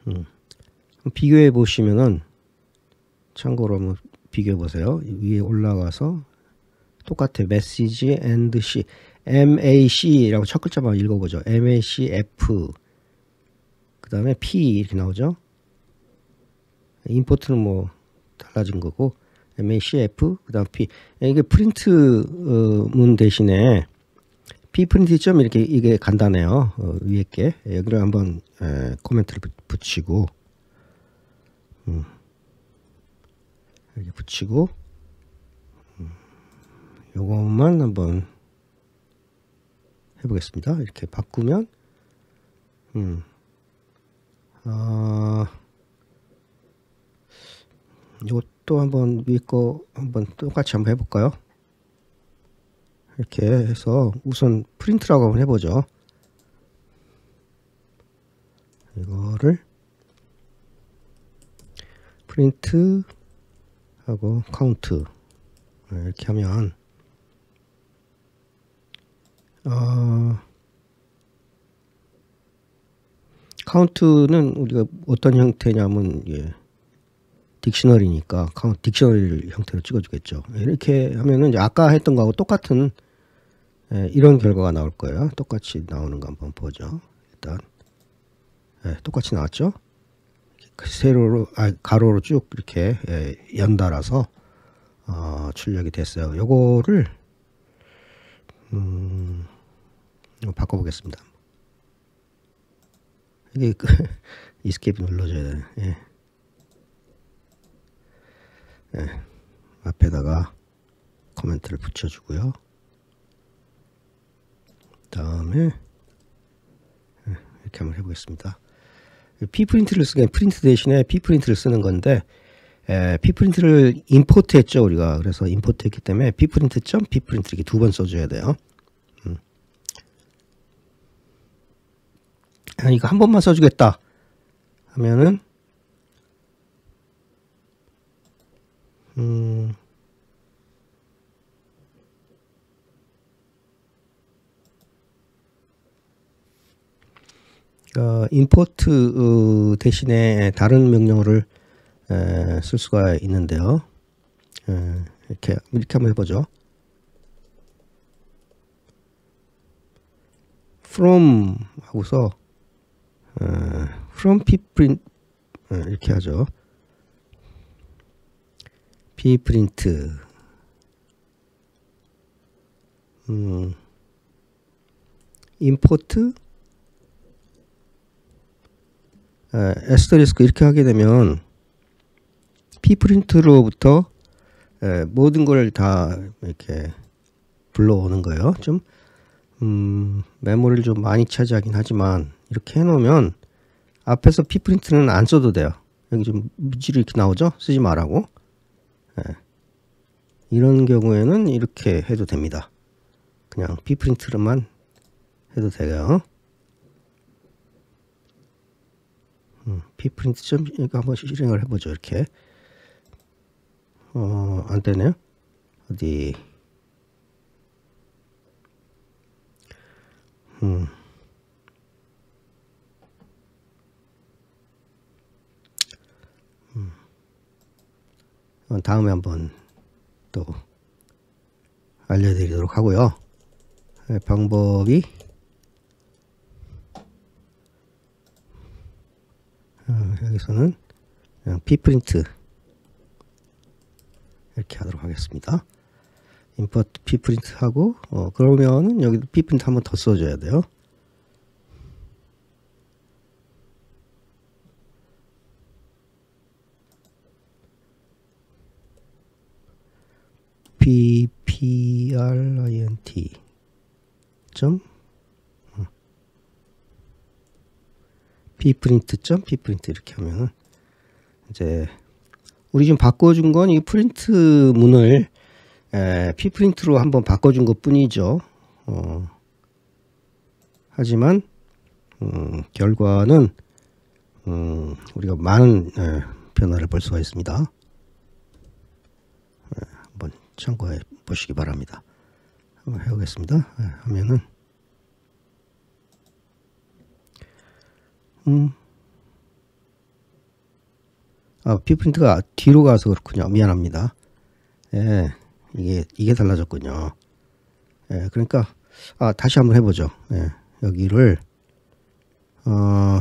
음. 비교해 보시면은 참고로 한번 비교해 보세요. 위에 올라가서 똑같아 메시지 and c mac라고 첫 글자만 읽어보죠. macf 그 다음에 p 이렇게 나오죠. 임포트는 뭐 달라진 거고 MACF 그다음 P 이게 프린트 어, 문 대신에 P 프린트 점 이렇게 이게 간단해요 어, 위에 게 예, 여기를 한번 에, 코멘트를 붙, 이고 음. 이렇게 붙이고 음. 요것만 한번 해보겠습니다 이렇게 바꾸면 음. 아 어... 이것도 한번 위에 거 한번 똑같이 한번 해볼까요? 이렇게 해서 우선 프린트라고 한번 해보죠. 이거를 프린트 하고 카운트 네, 이렇게 하면 어, 카운트는 우리가 어떤 형태냐면 예, 딕셔너리니까 딕셔너리 형태로 찍어주겠죠. 이렇게 하면은 아까 했던 거하고 똑같은 예, 이런 결과가 나올 거예요. 똑같이 나오는 거 한번 보죠. 일단 예, 똑같이 나왔죠. 세로로 아 가로로 쭉 이렇게 예, 연달아서 어, 출력이 됐어요. 요거를 음, 바꿔보겠습니다. 이게 그, 이스케이프 눌러줘야 되네. 네, 앞에다가 코멘트를 붙여주고요. 다음에 네, 이렇게 한번 해보겠습니다. p 프린트를 쓰기엔 프린트 대신에 p 프린트를 쓰는 건데 에, pprint를 임포트 했죠 우리가 그래서 임포트 했기 때문에 p 프린트점 p 프린트 이렇게 두 번 써줘야 돼요 음. 이거 한 번만 써주겠다 하면은 음. 어, 임포트 어, 대신에 다른 명령어를 에, 쓸 수가 있는데요. 에, 이렇게 이렇게 한번 해보죠. from 하고서 어, from p r i n t 이렇게 하죠. p 프린트 음, 임포트 에스터리스크 아, 이렇게 하게 되면 p 프린트로부터 모든 걸 다 이렇게 불러오는 거예요. 좀 음, 메모리를 좀 많이 차지하긴 하지만 이렇게 해놓으면 앞에서 p 프린트는 안 써도 돼요. 여기 좀 무지로 이렇게 나오죠? 쓰지 말라고. 이런 경우에는 이렇게 해도 됩니다. 그냥 피프린트로만 해도 돼요. 피프린트좀 음, 한번 실행을 해보죠. 이렇게 어, 안 되네요. 어디 음. 음. 다음에 한번 또 알려드리도록 하고요. 네, 방법이 어, 여기서는 그냥 p 프린트 이렇게 하도록 하겠습니다. import p p r i 하고 어, 그러면 여기 p p 프린트 한 번 더 써줘야 돼요. pprint 점 pprint 점 pprint 이렇게 하면은 이제 우리 지금 바꿔준 건 이 프린트 문을 에, pprint로 한번 바꿔준 것 뿐이죠. 어, 하지만 음, 결과는 음, 우리가 많은 에, 변화를 볼 수가 있습니다. 참고해 보시기 바랍니다. 한번 해보겠습니다. 하면은 네, 음. 아, 피프린트가 뒤로 가서 그렇군요. 미안합니다. 예, 이게, 이게 달라졌군요. 예, 그러니까, 아, 다시 한번 해보죠. 예, 여기를, 어,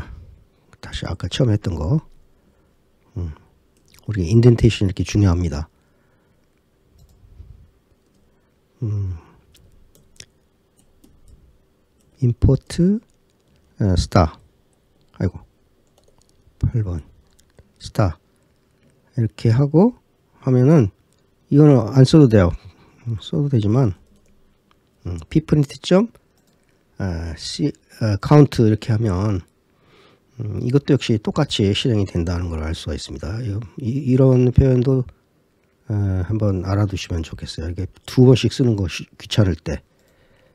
다시 아까 처음 했던 거. 음, 우리 인덴테이션 이렇게 중요합니다. 음, import s t 아이고 8번 스타 이렇게 하고 하면은 이거는 안 써도 돼요 음, 써도 되지만 음, pprint 점 아, c 아, c o 이렇게 하면 음, 이것도 역시 똑같이 실행이 된다는 걸 알 수가 있습니다. 이, 런 표현도 한번 알아두시면 좋겠어요. 이게 두 번씩 쓰는 거 귀찮을 때.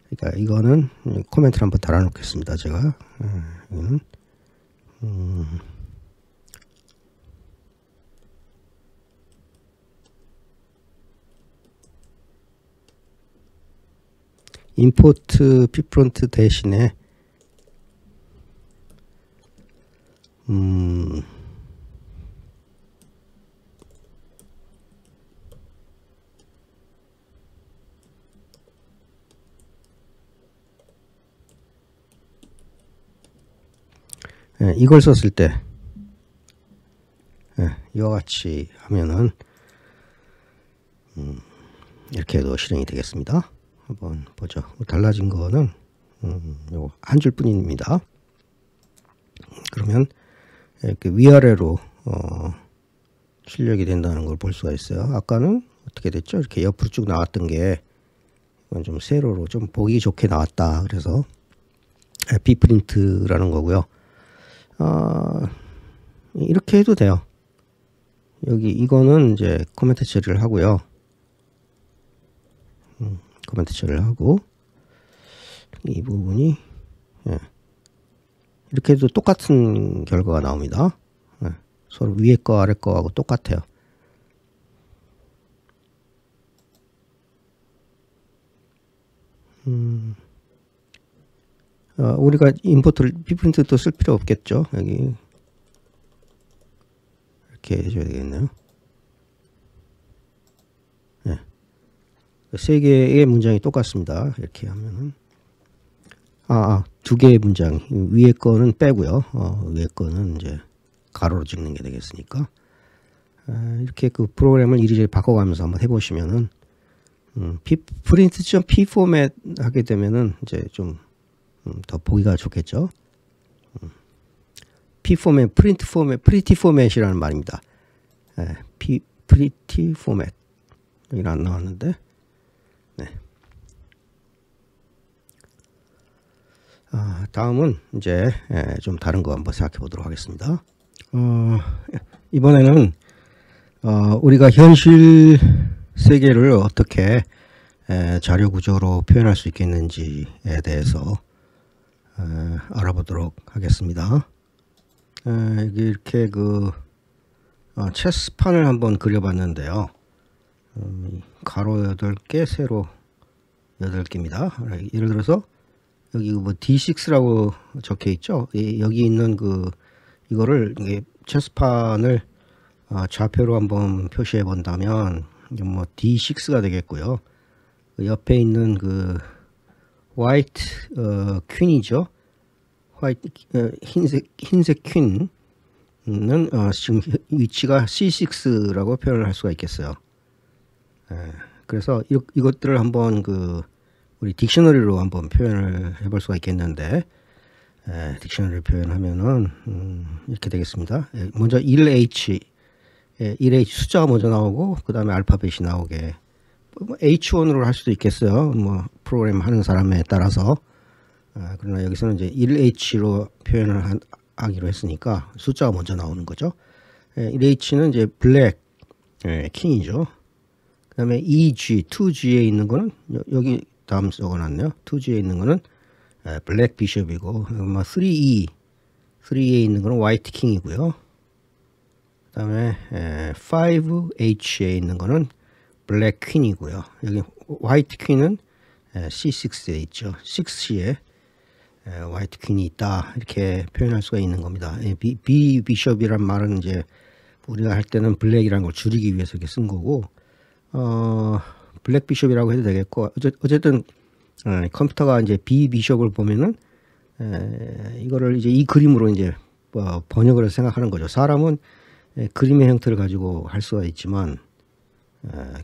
그러니까 이거는 코멘트 한번 달아놓겠습니다. 제가 음, 이거는 음. 임포트 피프론트 대신에 음 예, 이걸 썼을 때 예, 이와 같이 하면은 음, 이렇게 해도 실행이 되겠습니다. 한번 보죠. 뭐 달라진 거는 음, 한 줄뿐입니다. 그러면 이렇게 위아래로 출력이 어, 된다는 걸 볼 수가 있어요. 아까는 어떻게 됐죠? 이렇게 옆으로 쭉 나왔던 게 이건 좀 세로로 좀 보기 좋게 나왔다. 그래서 비프린트라는 예, 거고요. 어, 이렇게 해도 돼요. 여기 이거는 이제 코멘트 처리를 하고요. 음, 코멘트 처리를 하고 이 부분이 예. 이렇게 해도 똑같은 결과가 나옵니다. 예. 서로 위에 거 아래 거하고 똑같아요. 음. 어, 우리가 임포트를 비프린트도 쓸 필요 없겠죠. 여기 이렇게 해줘야 되겠네요. 네. 세 개의 문장이 똑같습니다. 이렇게 하면은 아, 아, 개의 문장 위에 거는 빼고요. 어, 위에 거는 이제 가로로 찍는 게 되겠으니까 아, 이렇게 그 프로그램을 이리저리 바꿔가면서 한번 해보시면은 음, 프린트.p 포맷 하게 되면은 이제 좀 음, 더 보기가 좋겠죠. 음. P 포맷, 프린트 포맷, 프리티 포맷이라는 말입니다. 네, P, 프리티 포맷. 여기안 나왔는데. 네. 아, 다음은 이제 예, 좀 다른 거 한번 생각해 보도록 하겠습니다. 어, 이번에는 어, 우리가 현실 세계를 어떻게 에, 예, 자료 구조로 표현할 수 있겠는지에 대해서 알아보도록 하겠습니다. 이렇게그 아, 체스판을 한번 그려봤는데요. 음, 가로 8개, 세로 8개입니다. 아, 예를 들어서 여기 그 뭐 D6라고 적혀 있죠. 여기 있는 그 이거를 체스판을 아, 좌표로 한번 표시해 본다면 뭐 D6가 되겠고요. 그 옆에 있는 그 화이트 어, 퀸이죠. 화이트 어, 흰색 흰색 퀸은 어, 지금 위치가 C6라고 표현을 할 수가 있겠어요. 에, 예, 그래서 이, 이것들을 한번 그 우리 딕셔너리로 한번 표현을 해 볼 수가 있겠는데 에, 예, 딕셔너리 표현하면은 음, 이렇게 되겠습니다. 에, 예, 먼저 1H 1H 숫자가 먼저 나오고 그 다음에 알파벳이 나오게 뭐 H1으로 할 수도 있겠어요. 뭐 프로그램 하는 사람에 따라서. 아, 그러나 여기서는 이제 1H로 표현을 한, 하기로 했으니까 숫자가 먼저 나오는 거죠. 에, 예, 1H는 이제 블랙 예, 킹이죠. 그 다음에 EG, 2G에 있는 거는 여, 기 다음 써어놨네요 2G에 있는 거는 에, 예, 블랙 비숍이고 아마 3E, 3 e 에 있는 거는 화이트 킹이고요. 그 다음에 5H에 예, 있는 거는 블랙 퀸이고요. 여기 화이트 퀸은 C6에 있죠. 6C에 화이트 퀸이 있다 이렇게 표현할 수가 있는 겁니다. 예, 비, 비 비숍이란 말은 이제 우리가 할 때는 블랙이라는 걸 줄이기 위해서 이렇게 쓴 거고 어, 블랙 비숍이라고 해도 되겠고 어쨌든 에, 어, 컴퓨터가 이제 비 비숍을 보면은 에, 이거를 이제 이 그림으로 이제 어, 번역을 해서 생각하는 거죠. 사람은 에, 그림의 형태를 가지고 할 수가 있지만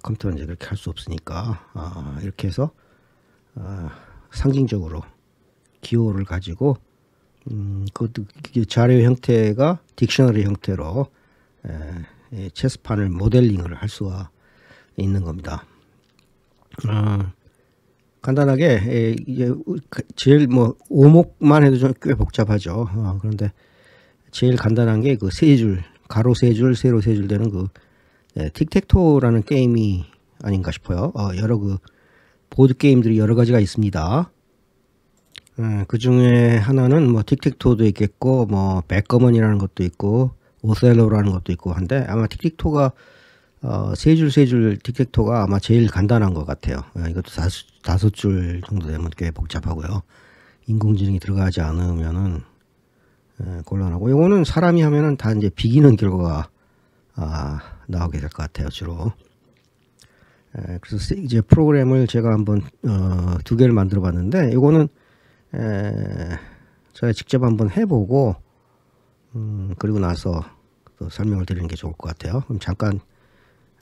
컴퓨터는 이제 그렇게 할 수 없으니까 아, 이렇게 해서 아, 상징적으로 기호를 가지고 음, 그 자료 형태가 딕셔너리 형태로 에, 체스판을 모델링을 할 수가 있는 겁니다. 아, 간단하게 에, 이제 그, 제일 뭐 오목만 해도 좀 꽤 복잡하죠. 아, 그런데 제일 간단한 게 그 세줄 가로 세줄 세로 세 줄 되는 그 네, 틱택토라는 게임이 아닌가 싶어요. 어, 여러 그 보드 게임들이 여러 가지가 있습니다. 네, 예, 그 중에 하나는 뭐 틱택토도 있겠고 뭐 백거먼이라는 것도 있고 오셀로라는 것도 있고 한데 아마 틱틱토가 어, 세줄 세 줄 틱택토가 아마 제일 간단한 것 같아요. 네, 이것도 다섯, 다섯 줄 정도 되면 꽤 복잡하고요. 인공지능이 들어가지 않으면은 네, 곤란하고 이거는 사람이 하면은 다 이제 비기는 결과가 아, 나오게 될 것 같아요 주로 에, 그래서 이제 프로그램을 제가 한번 어, 두 개를 만들어 봤는데 이거는 제가 직접 한번 해보고 음, 그리고 나서 또 설명을 드리는 게 좋을 것 같아요 그럼 잠깐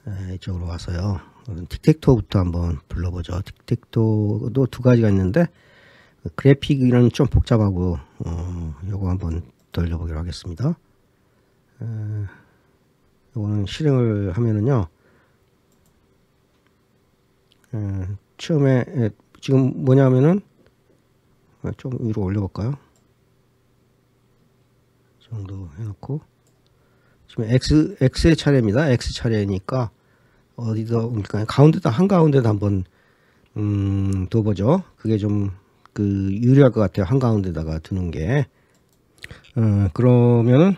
에, 이쪽으로 와서요 틱택토부터 한번 불러보죠 틱택토도 두 가지가 있는데 그 그래픽이랑 좀 복잡하고 어, 요거 한번 돌려보기로 하겠습니다 에, 이거는 실행을 하면은요 예, 처음에 예, 지금 뭐냐면은 아, 좀 위로 올려볼까요? 정도 해놓고 지금 x x 차례입니다. x 차례니까 어디다 옮길까 가운데다 한 가운데다 한번 음, 둬보죠. 그게 좀 그 유리할 것 같아요. 한 가운데다가 두는 게. 어, 그러면은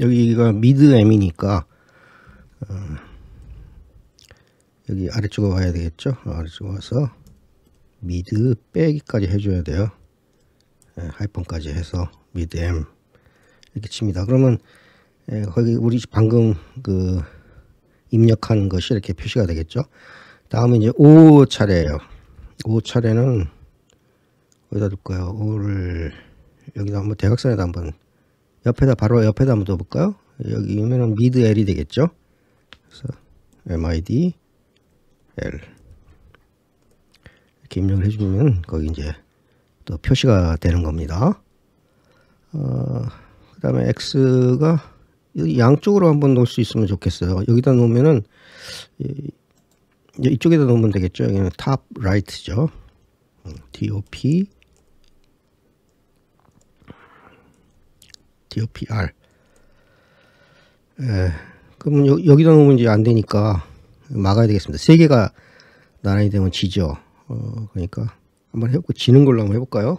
여기가 미드 m이니까 어, 여기 아래쪽으로 와야 되겠죠 어, 아래쪽으로 와서 미드 빼기까지 해줘야 돼요 예, 하이폰까지 해서 미드 M 이렇게 칩니다 그러면 예, 거기 우리 방금 그 입력한 것이 이렇게 표시가 되겠죠 다음에 이제 5차례에요 5차례는 어디다 둘까요 5를 여기다 한번 대각선에다 한번 옆에다 바로 옆에다 한번 둬볼까요 여기면은 미드 L이 되겠죠 MID L 이렇게 입력을 해주면 거기 이제 또 표시가 되는 겁니다. 어, 그 다음에 X가 양쪽으로 한번 놓을 수 있으면 좋겠어요. 여기다 놓으면은 이, 쪽에다 놓으면 되겠죠. 여기는 top right죠. 음, DOP DOPR 에. 예. 그러면 여, 여기다 놓으면 이제 안 되니까 막아야 되겠습니다. 세 개가 나란히 되면 지죠. 어, 그러니까 한번 해보고 지는 걸로 한번 해볼까요?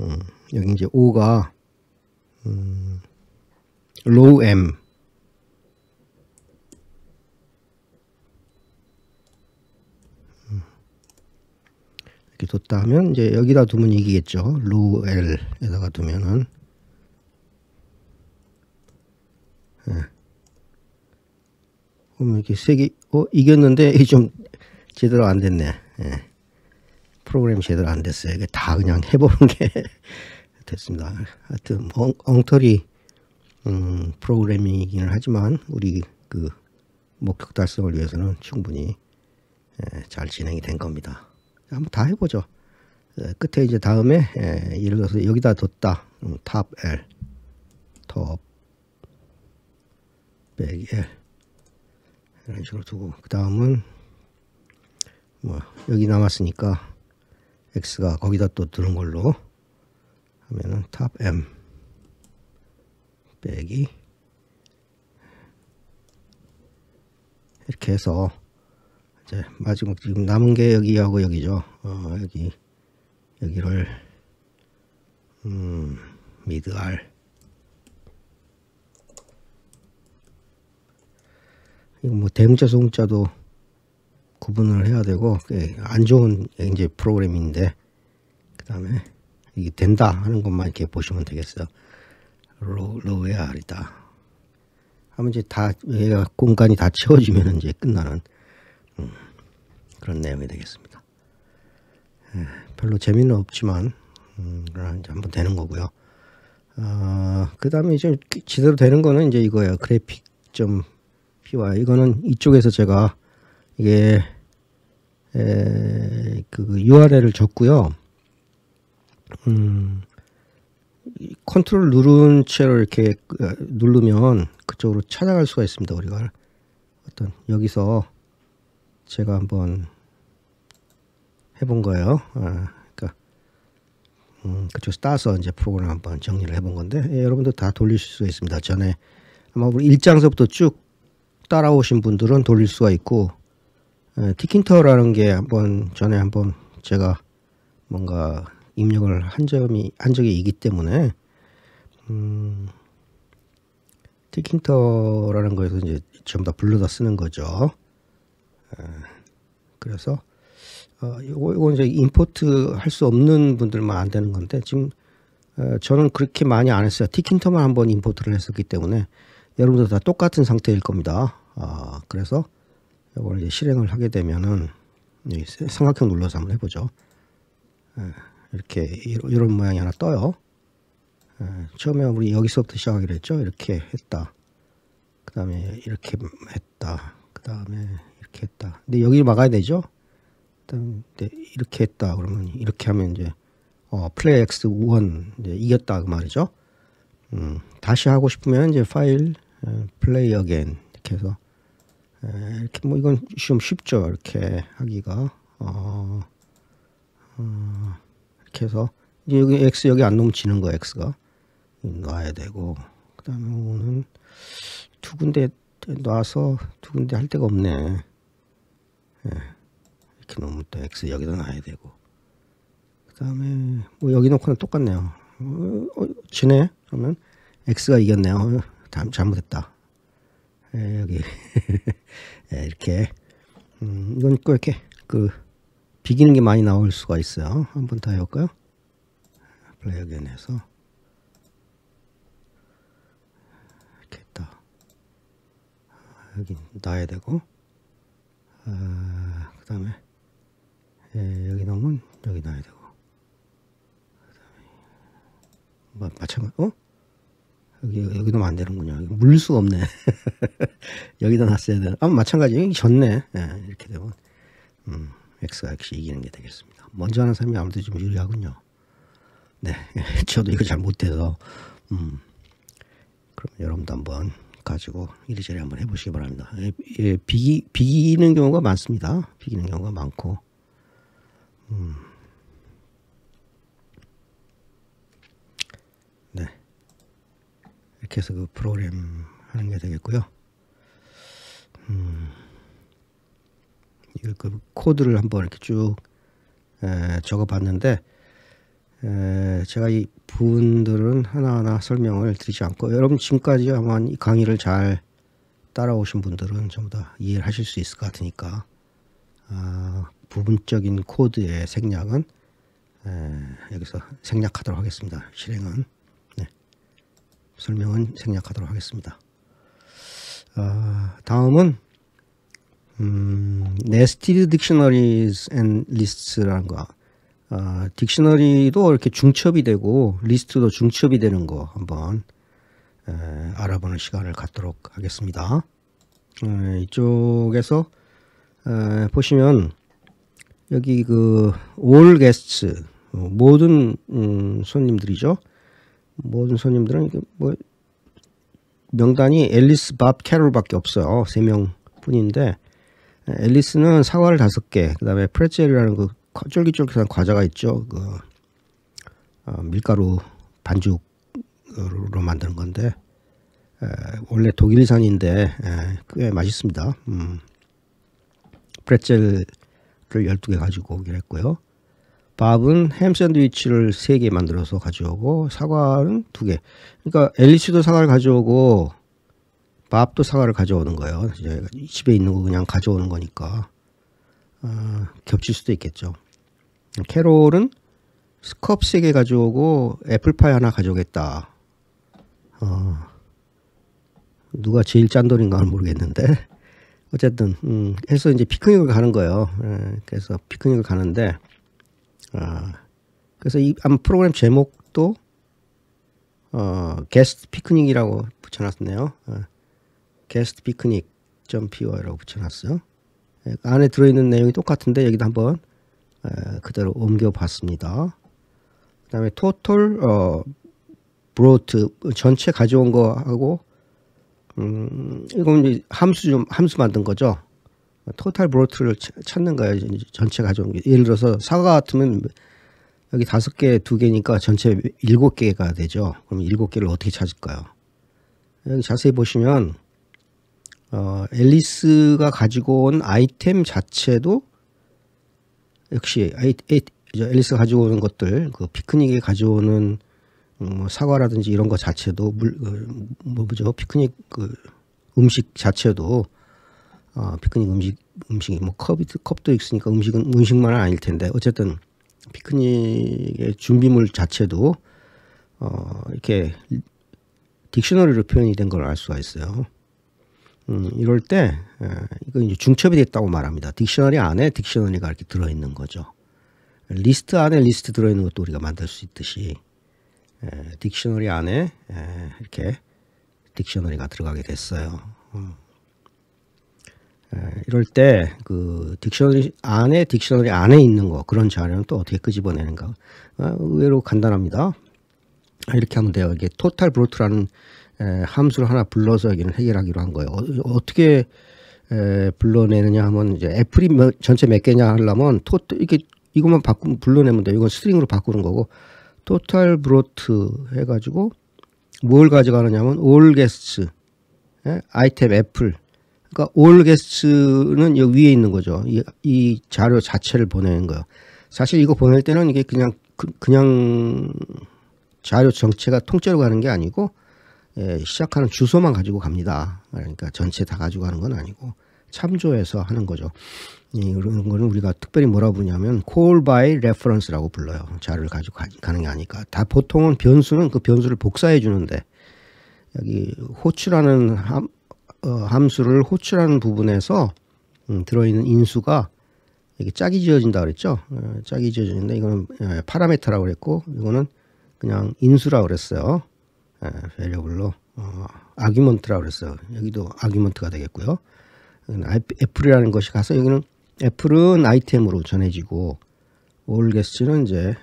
음, 여기 이제 5가 음, low M 음. 이렇게 뒀다 하면 이제 여기다 두면 이기겠죠. low L에다가 두면은 예. 보 이렇게 색이 어, 이겼는데 이 좀 제대로 안 됐네. 예. 프로그램 제대로 안 됐어요. 이게 다 그냥 해보는 게 됐습니다. 하여튼 뭐 엉, 엉터리 음, 프로그래밍이기는 하지만 우리 그 목적 달성을 위해서는 충분히 예, 잘 진행이 된 겁니다. 한번 다 해보죠. 예, 끝에 이제 다음에 예, 예를 들어서 여기다 뒀다. 음, 탑 L, top 빼기 L 예. 이런 식으로 두고 그 다음은 뭐 여기 남았으니까 X가 거기다 또 드는 걸로 하면은 탑 M 빼기 이렇게 해서 이제 마지막 지금 남은 게 여기하고 여기죠 어 여기 여기를 음 미드 R 이거 뭐 대문자 소문자도 구분을 해야 되고 예, 안 좋은 이제 프로그램인데 그 다음에 이게 된다 하는 것만 이렇게 보시면 되겠어요. 로, 로웨알이다. 하면 이제 다 얘가 공간이 다 채워지면 이제 끝나는 음, 그런 내용이 되겠습니다. 예, 별로 재미는 없지만 음, 이제 한번 되는 거고요. 아, 어, 그 다음에 이제 제대로 되는 거는 이제 이거예요. 그래픽 좀 p와 이거는 이쪽에서 제가 이게 에, 그 URL을 그 줬고요. 음, 컨트롤 누른 채로 이렇게 그, 누르면 그쪽으로 찾아갈 수가 있습니다. 우리가 어떤 여기서 제가 한번 해본 거예요. 아, 그러니까 음, 그쪽에서 따서 이제 프로그램 한번 정리를 해본 건데 예, 여러분도 다 돌리실 수 있습니다. 전에 아마 우리 1장서부터 쭉 따라오신 분들은 돌릴 수가 있고 에, 티킨터라는 게 한번 전에 한번 제가 뭔가 입력을 한 점이 한 적이 있기 때문에 음, 티킨터라는 거에서 이제 전부 다 불러다 쓰는 거죠. 에, 그래서 어, 요거, 요거 이제 임포트 할 수 없는 분들만 안 되는 건데 지금 어, 저는 그렇게 많이 안 했어요. 티킨터만 한번 임포트를 했었기 때문에 여러분들 다 똑같은 상태일 겁니다. 아, 그래서 이걸 이제 실행을 하게 되면은 삼각형 눌러서 한번 해보죠. 예, 이렇게 이런 모양이 하나 떠요. 예, 처음에 우리 여기서부터 시작하기로 했죠. 이렇게 했다. 그 다음에 이렇게 했다. 그 다음에 이렇게 했다. 근데 여기를 막아야 되죠. 그다 이렇게 했다. 그러면 이렇게 하면 이제 어, 플레이 X1 이겼다 그 말이죠. 음, 다시 하고 싶으면 이제 파일 플레이 어겐 이렇게 해서 이렇게 뭐 이건 좀 쉽죠 이렇게 하기가 어, 어, 이렇게 해서 이제 여기 x 여기 안넘치는 거야 x가 놔야 되고 그 다음에 오는두 군데 놔서 두 군데 할 데가 없네 예, 이렇게 놓으면 또 x 여기다 놔야 되고 그 다음에 뭐 여기 놓고는 똑같네요 어, 어, 지네 그러면 x가 이겼네요 참 잘못했다. 에, 여기 에, 예, 이렇게 음, 이건 꼭 이렇게 그 비기는 게 많이 나올 수가 있어요. 한번 더 해볼까요? 플레이 어게인에서 이렇게 했다. 여기 놔야 되고 아, 그 다음에 예, 여기 넣으면 여기 놔야 되고 그 다음에 마찬가지 어? 여기, 여기도 안 되는군요. 물 수가 없네. 여기다 놨어야 되는. 아, 마찬가지. 여기 졌네. 네, 이렇게 되면, 음, X가 역시 이기는 게 되겠습니다. 먼저 하는 사람이 아무래도 좀 유리하군요. 네. 저도 이거 잘 못해서, 음, 그럼 여러분도 한번 가지고 이리저리 한번 해보시기 바랍니다. 예, 예, 비기, 비기는 경우가 많습니다. 비기는 경우가 많고, 음. 이렇게 해서 그 프로그램 하는 게 되겠고요. 음, 이거 그 코드를 한번 이렇게 쭉 에, 적어봤는데 에, 제가 이 부분들은 하나하나 설명을 드리지 않고 여러분 지금까지 아마 이 강의를 잘 따라오신 분들은 전부 다 이해를 하실 수 있을 것 같으니까 아, 부분적인 코드의 생략은 에, 여기서 생략하도록 하겠습니다. 실행은 설명은 생략하도록 하겠습니다. 어, 다음은 음, nested dictionaries and lists라는 거. 어, 아, 딕셔너리도 이렇게 중첩이 되고 리스트도 중첩이 되는 거 한번 에, 알아보는 시간을 갖도록 하겠습니다. 에, 이쪽에서 에, 보시면 여기 그올 게스트 어, 모든 음, 손님들이죠. 모든 손님들은 이게 뭐 명단이 앨리스, 밥, 캐롤밖에 없어요. 세 명 뿐인데 앨리스는 사과를 다섯 개, 그다음에 프레첼이라는 그 쫄깃쫄깃한 과자가 있죠. 그 어, 밀가루 반죽으로 만드는 건데 에, 원래 독일산인데 에, 꽤 맛있습니다. 음, 프레첼을 12개 가지고 오기로 했고요. 밥은 햄 샌드위치를 세 개 만들어서 가져오고 사과는 두 개. 그러니까 엘리시도 사과를 가져오고 밥도 사과를 가져오는 거예요. 집에 있는 거 그냥 가져오는 거니까 어, 겹칠 수도 있겠죠. 캐롤은 스컵 세 개 가져오고 애플파이 하나 가져오겠다. 어, 누가 제일 짠돌인가 모르겠는데 어쨌든 음, 해서 이제 피크닉을 가는 거예요. 예, 그래서 피크닉을 가는데 아, 그래서 이 프로그램 제목도 어, 게스트 피크닉이라고 붙여놨네요. 아, 게스트 피크닉 점 p o 라고 붙여놨어요. 예, 그 안에 들어있는 내용이 똑같은데 여기도 한번 에, 어, 그대로 옮겨봤습니다. 그 다음에 토털 어, 브로트 그 전체 가져온 거하고 음, 이건 이제 함수 좀 함수 만든 거죠. 토탈 브로트를 찾는 거예요. 전체 가져온 게. 예를 들어서 사과 같으면 여기 다섯 개, 두 개니까 전체 일곱 개가 되죠. 그럼 일곱 개를 어떻게 찾을까요? 여기 자세히 보시면 어, 앨리스가 가지고 온 아이템 자체도 역시 아이, 아이, 앨리스가 가지고 오는 것들, 그 피크닉에 가져오는 음, 뭐 사과라든지 이런 것 자체도 물, 그, 뭐, 뭐죠? 피크닉 그 음식 자체도 어, 피크닉 음식 음식이 뭐 컵이 컵도 있으니까 음식은 음식만은 아닐 텐데 어쨌든 피크닉의 준비물 자체도 어, 이렇게 딕셔너리로 표현이 된 걸 알 수가 있어요. 음, 이럴 때 에, 이거 이제 중첩이 됐다고 말합니다. 딕셔너리 안에 딕셔너리가 이렇게 들어있는 거죠. 리스트 안에 리스트 들어있는 것도 우리가 만들 수 있듯이 에, 딕셔너리 안에 에, 이렇게 딕셔너리가 들어가게 됐어요. 음. 예, 이럴 때 그 딕셔너리 안에 딕셔너리 안에 있는 거 그런 자료는 또 어떻게 끄집어내는가 아, 의외로 간단합니다. 아, 이렇게 하면 돼요. 이게 토탈 브로트라는 예, 함수를 하나 불러서 여기는 해결하기로 한 거예요. 어, 떻게 예, 불러내느냐 하면 이제 애플이 전체 몇 개냐 하려면 토 이렇게 이것만 바꾸면 불러내면 돼요. 이건 스트링으로 바꾸는 거고 토탈 브로트 해가지고 뭘 가져가느냐면 하올 게스트 u 아이템 애플 그러니까 올 게스트는 여기 위에 있는 거죠. 이, 이 자료 자체를 보내는 거예요. 사실 이거 보낼 때는 이게 그냥 그, 냥 자료 정체가 통째로 가는 게 아니고 예, 시작하는 주소만 가지고 갑니다. 그러니까 전체 다 가지고 가는 건 아니고 참조해서 하는 거죠. 예, 이런 거는 우리가 특별히 뭐라 부르냐면 call by reference라고 불러요. 자료를 가지고 가, 는게 아니까. 다 보통은 변수는 그 변수를 복사해 주는데 여기 호출하는 함, 어, 함수를 호출하는 부분에서 음, 들어있는 인수가 이게 짝이 지어진다 그랬죠. 어, 짝이 지어진다 이거는 에, 예, 파라메터라고 그랬고 이거는 그냥 인수라고 그랬어요. 예, v a r i 로 어, 아규먼트라고 그랬어요. 여기도 아규먼트가 되겠고요. 애플이라는 것이 가서 여기는 애플은 아이템으로 전해지고 올 게스트는 이제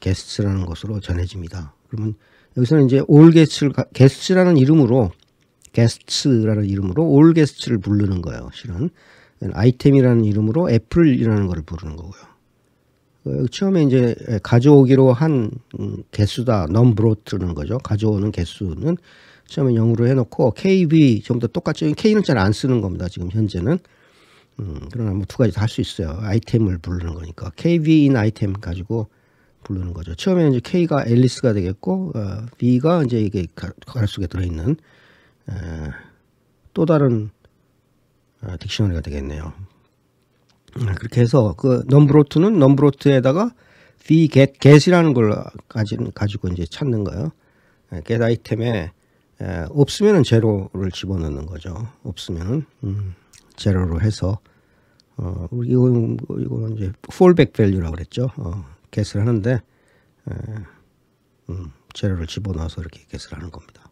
게스트라는 것으로 전해집니다. 그러면 여기서는 이제 올 게스트라는 이름으로 게스트라는 이름으로 올 게스트를 부르는 거예요. 실은 아이템이라는 이름으로 애플이라는 걸 부르는 거고요. 어, 처음에 이제 가져오기로 한 음, 개수다 넘브로트는 거죠. 가져오는 개수는 처음에 0으로 해놓고 KB 좀더 똑같이 K는 잘 안 쓰는 겁니다. 지금 현재는 음, 그러나 뭐 두 가지 다 할 수 있어요. 아이템을 부르는 거니까 KV 인 아이템 가지고 부르는 거죠. 처음에 이제 K가 앨리스가 되겠고 어, B가 이제 이게 가로 속에 들어있는 또 다른 아, 딕셔너리가 되겠네요. 음, 그렇게 해서 그 넘브로트는 넘브로트에다가 the get get이라는 걸 가지고 이제 찾는 거예요. 예, get 아이템에 없으면은 제로를 집어넣는 거죠. 없으면은 음, 제로로 해서 어, 이거 이거 이제 fallback value라고 그랬죠. 어, get을 하는데 에, 음, 제로를 집어넣어서 이렇게 get을 하는 겁니다.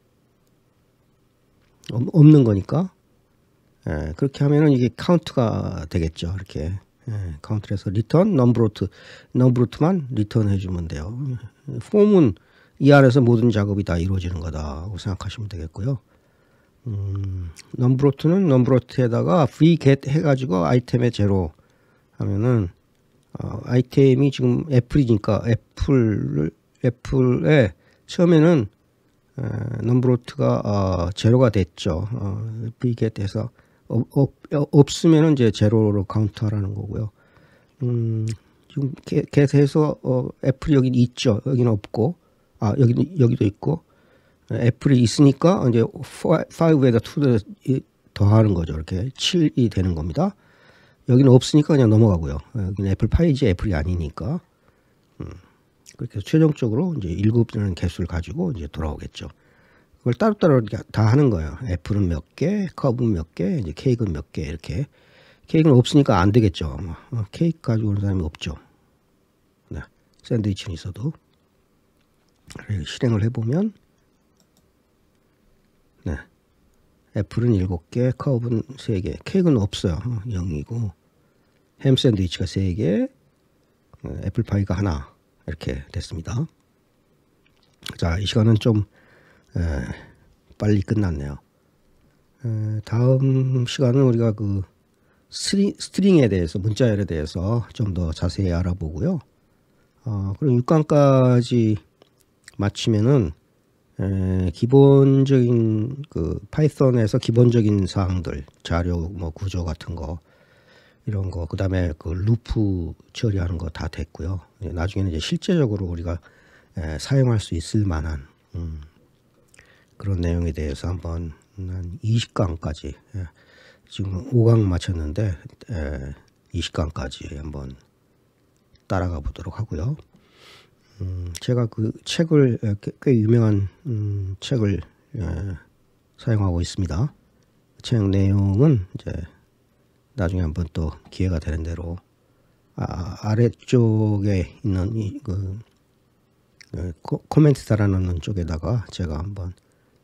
없는 거니까 예, 그렇게 하면은 이게 카운트가 되겠죠 이렇게 예, 카운트를 해서 리턴 넘브로트 넘브로트만 리턴 해주면 돼요 폼은 이 안에서 모든 작업이 다 이루어지는 거다고 생각하시면 되겠고요 음, 넘브로트는 넘브로트에다가 vget 해가지고 아이템의 제로 하면은 어, 아이템이 지금 애플이니까 애플을 애플에 처음에는 넘브로트가 어, 제로가 됐죠. 어, 이게 돼서 없으면 이제 제로로 카운트하라는 거고요. 음, 지금 계속해서 어, 애플이 여기 있죠. 여기는 없고, 아 여기 여기도 있고, 애플이 있으니까 이제 5에다 2를 더하는 거죠. 이렇게 7이 되는 겁니다. 여기는 없으니까 그냥 넘어가고요. 여기는 애플 파이지 애플이 아니니까. 그렇게 최종적으로 이제 일곱이라는 개수를 가지고 이제 돌아오겠죠. 그걸 따로따로 다 하는 거예요. 애플은 몇 개, 커브는 몇 개, 이제 케이크는 몇 개 이렇게. 케이크는 없으니까 안 되겠죠. 어, 케이크 가지고 오는 사람이 없죠. 네. 샌드위치는 있어도. 실행을 해보면 네. 애플은 7개, 커브는 3개, 케이크는 없어요. 0이고 햄 샌드위치가 3개, 애플파이가 하나, 이렇게 됐습니다. 자, 이 시간은 좀 에, 빨리 끝났네요. 에, 다음 시간은 우리가 그 스트링, 스트링에 대해서 문자열에 대해서 좀 더 자세히 알아보고요. 어, 그럼 6강까지 마치면은 에, 기본적인 그 파이썬에서 기본적인 사항들 자료 뭐 구조 같은 거 이런 거 그다음에 그 루프 처리하는 거 다 됐고요. 예, 나중에는 이제 실제적으로 우리가 에, 예, 사용할 수 있을 만한 음, 그런 내용에 대해서 한번 한 20강까지 예, 지금 5강 마쳤는데 에, 예, 20강까지 한번 따라가 보도록 하고요. 음, 제가 그 책을 꽤, 꽤 유명한 음, 책을 예, 사용하고 있습니다. 그 책 내용은 이제 나중에 한번 또 기회가 되는 대로 아, 아래쪽에 있는 이, 그, 그 코, 코멘트 달아놓는 쪽에다가 제가 한번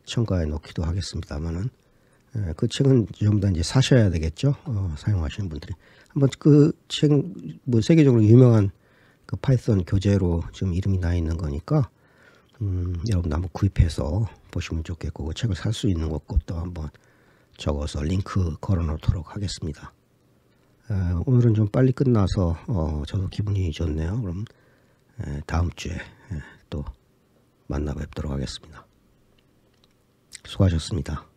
첨가해 놓기도 하겠습니다만은 예, 그 책은 전부 다 이제 사셔야 되겠죠 어, 사용하시는 분들이 한번 그 책 뭐 세계적으로 유명한 그 파이썬 교재로 지금 이름이 나 있는 거니까 음, 여러분도 한번 구입해서 보시면 좋겠고 그 책을 살 수 있는 것도 한번 적어서 링크 걸어 놓도록 하겠습니다. 어, 오늘은 좀 빨리 끝나서 어, 저도 기분이 좋네요. 그럼 다음 주에 또 만나 뵙도록 하겠습니다. 수고하셨습니다.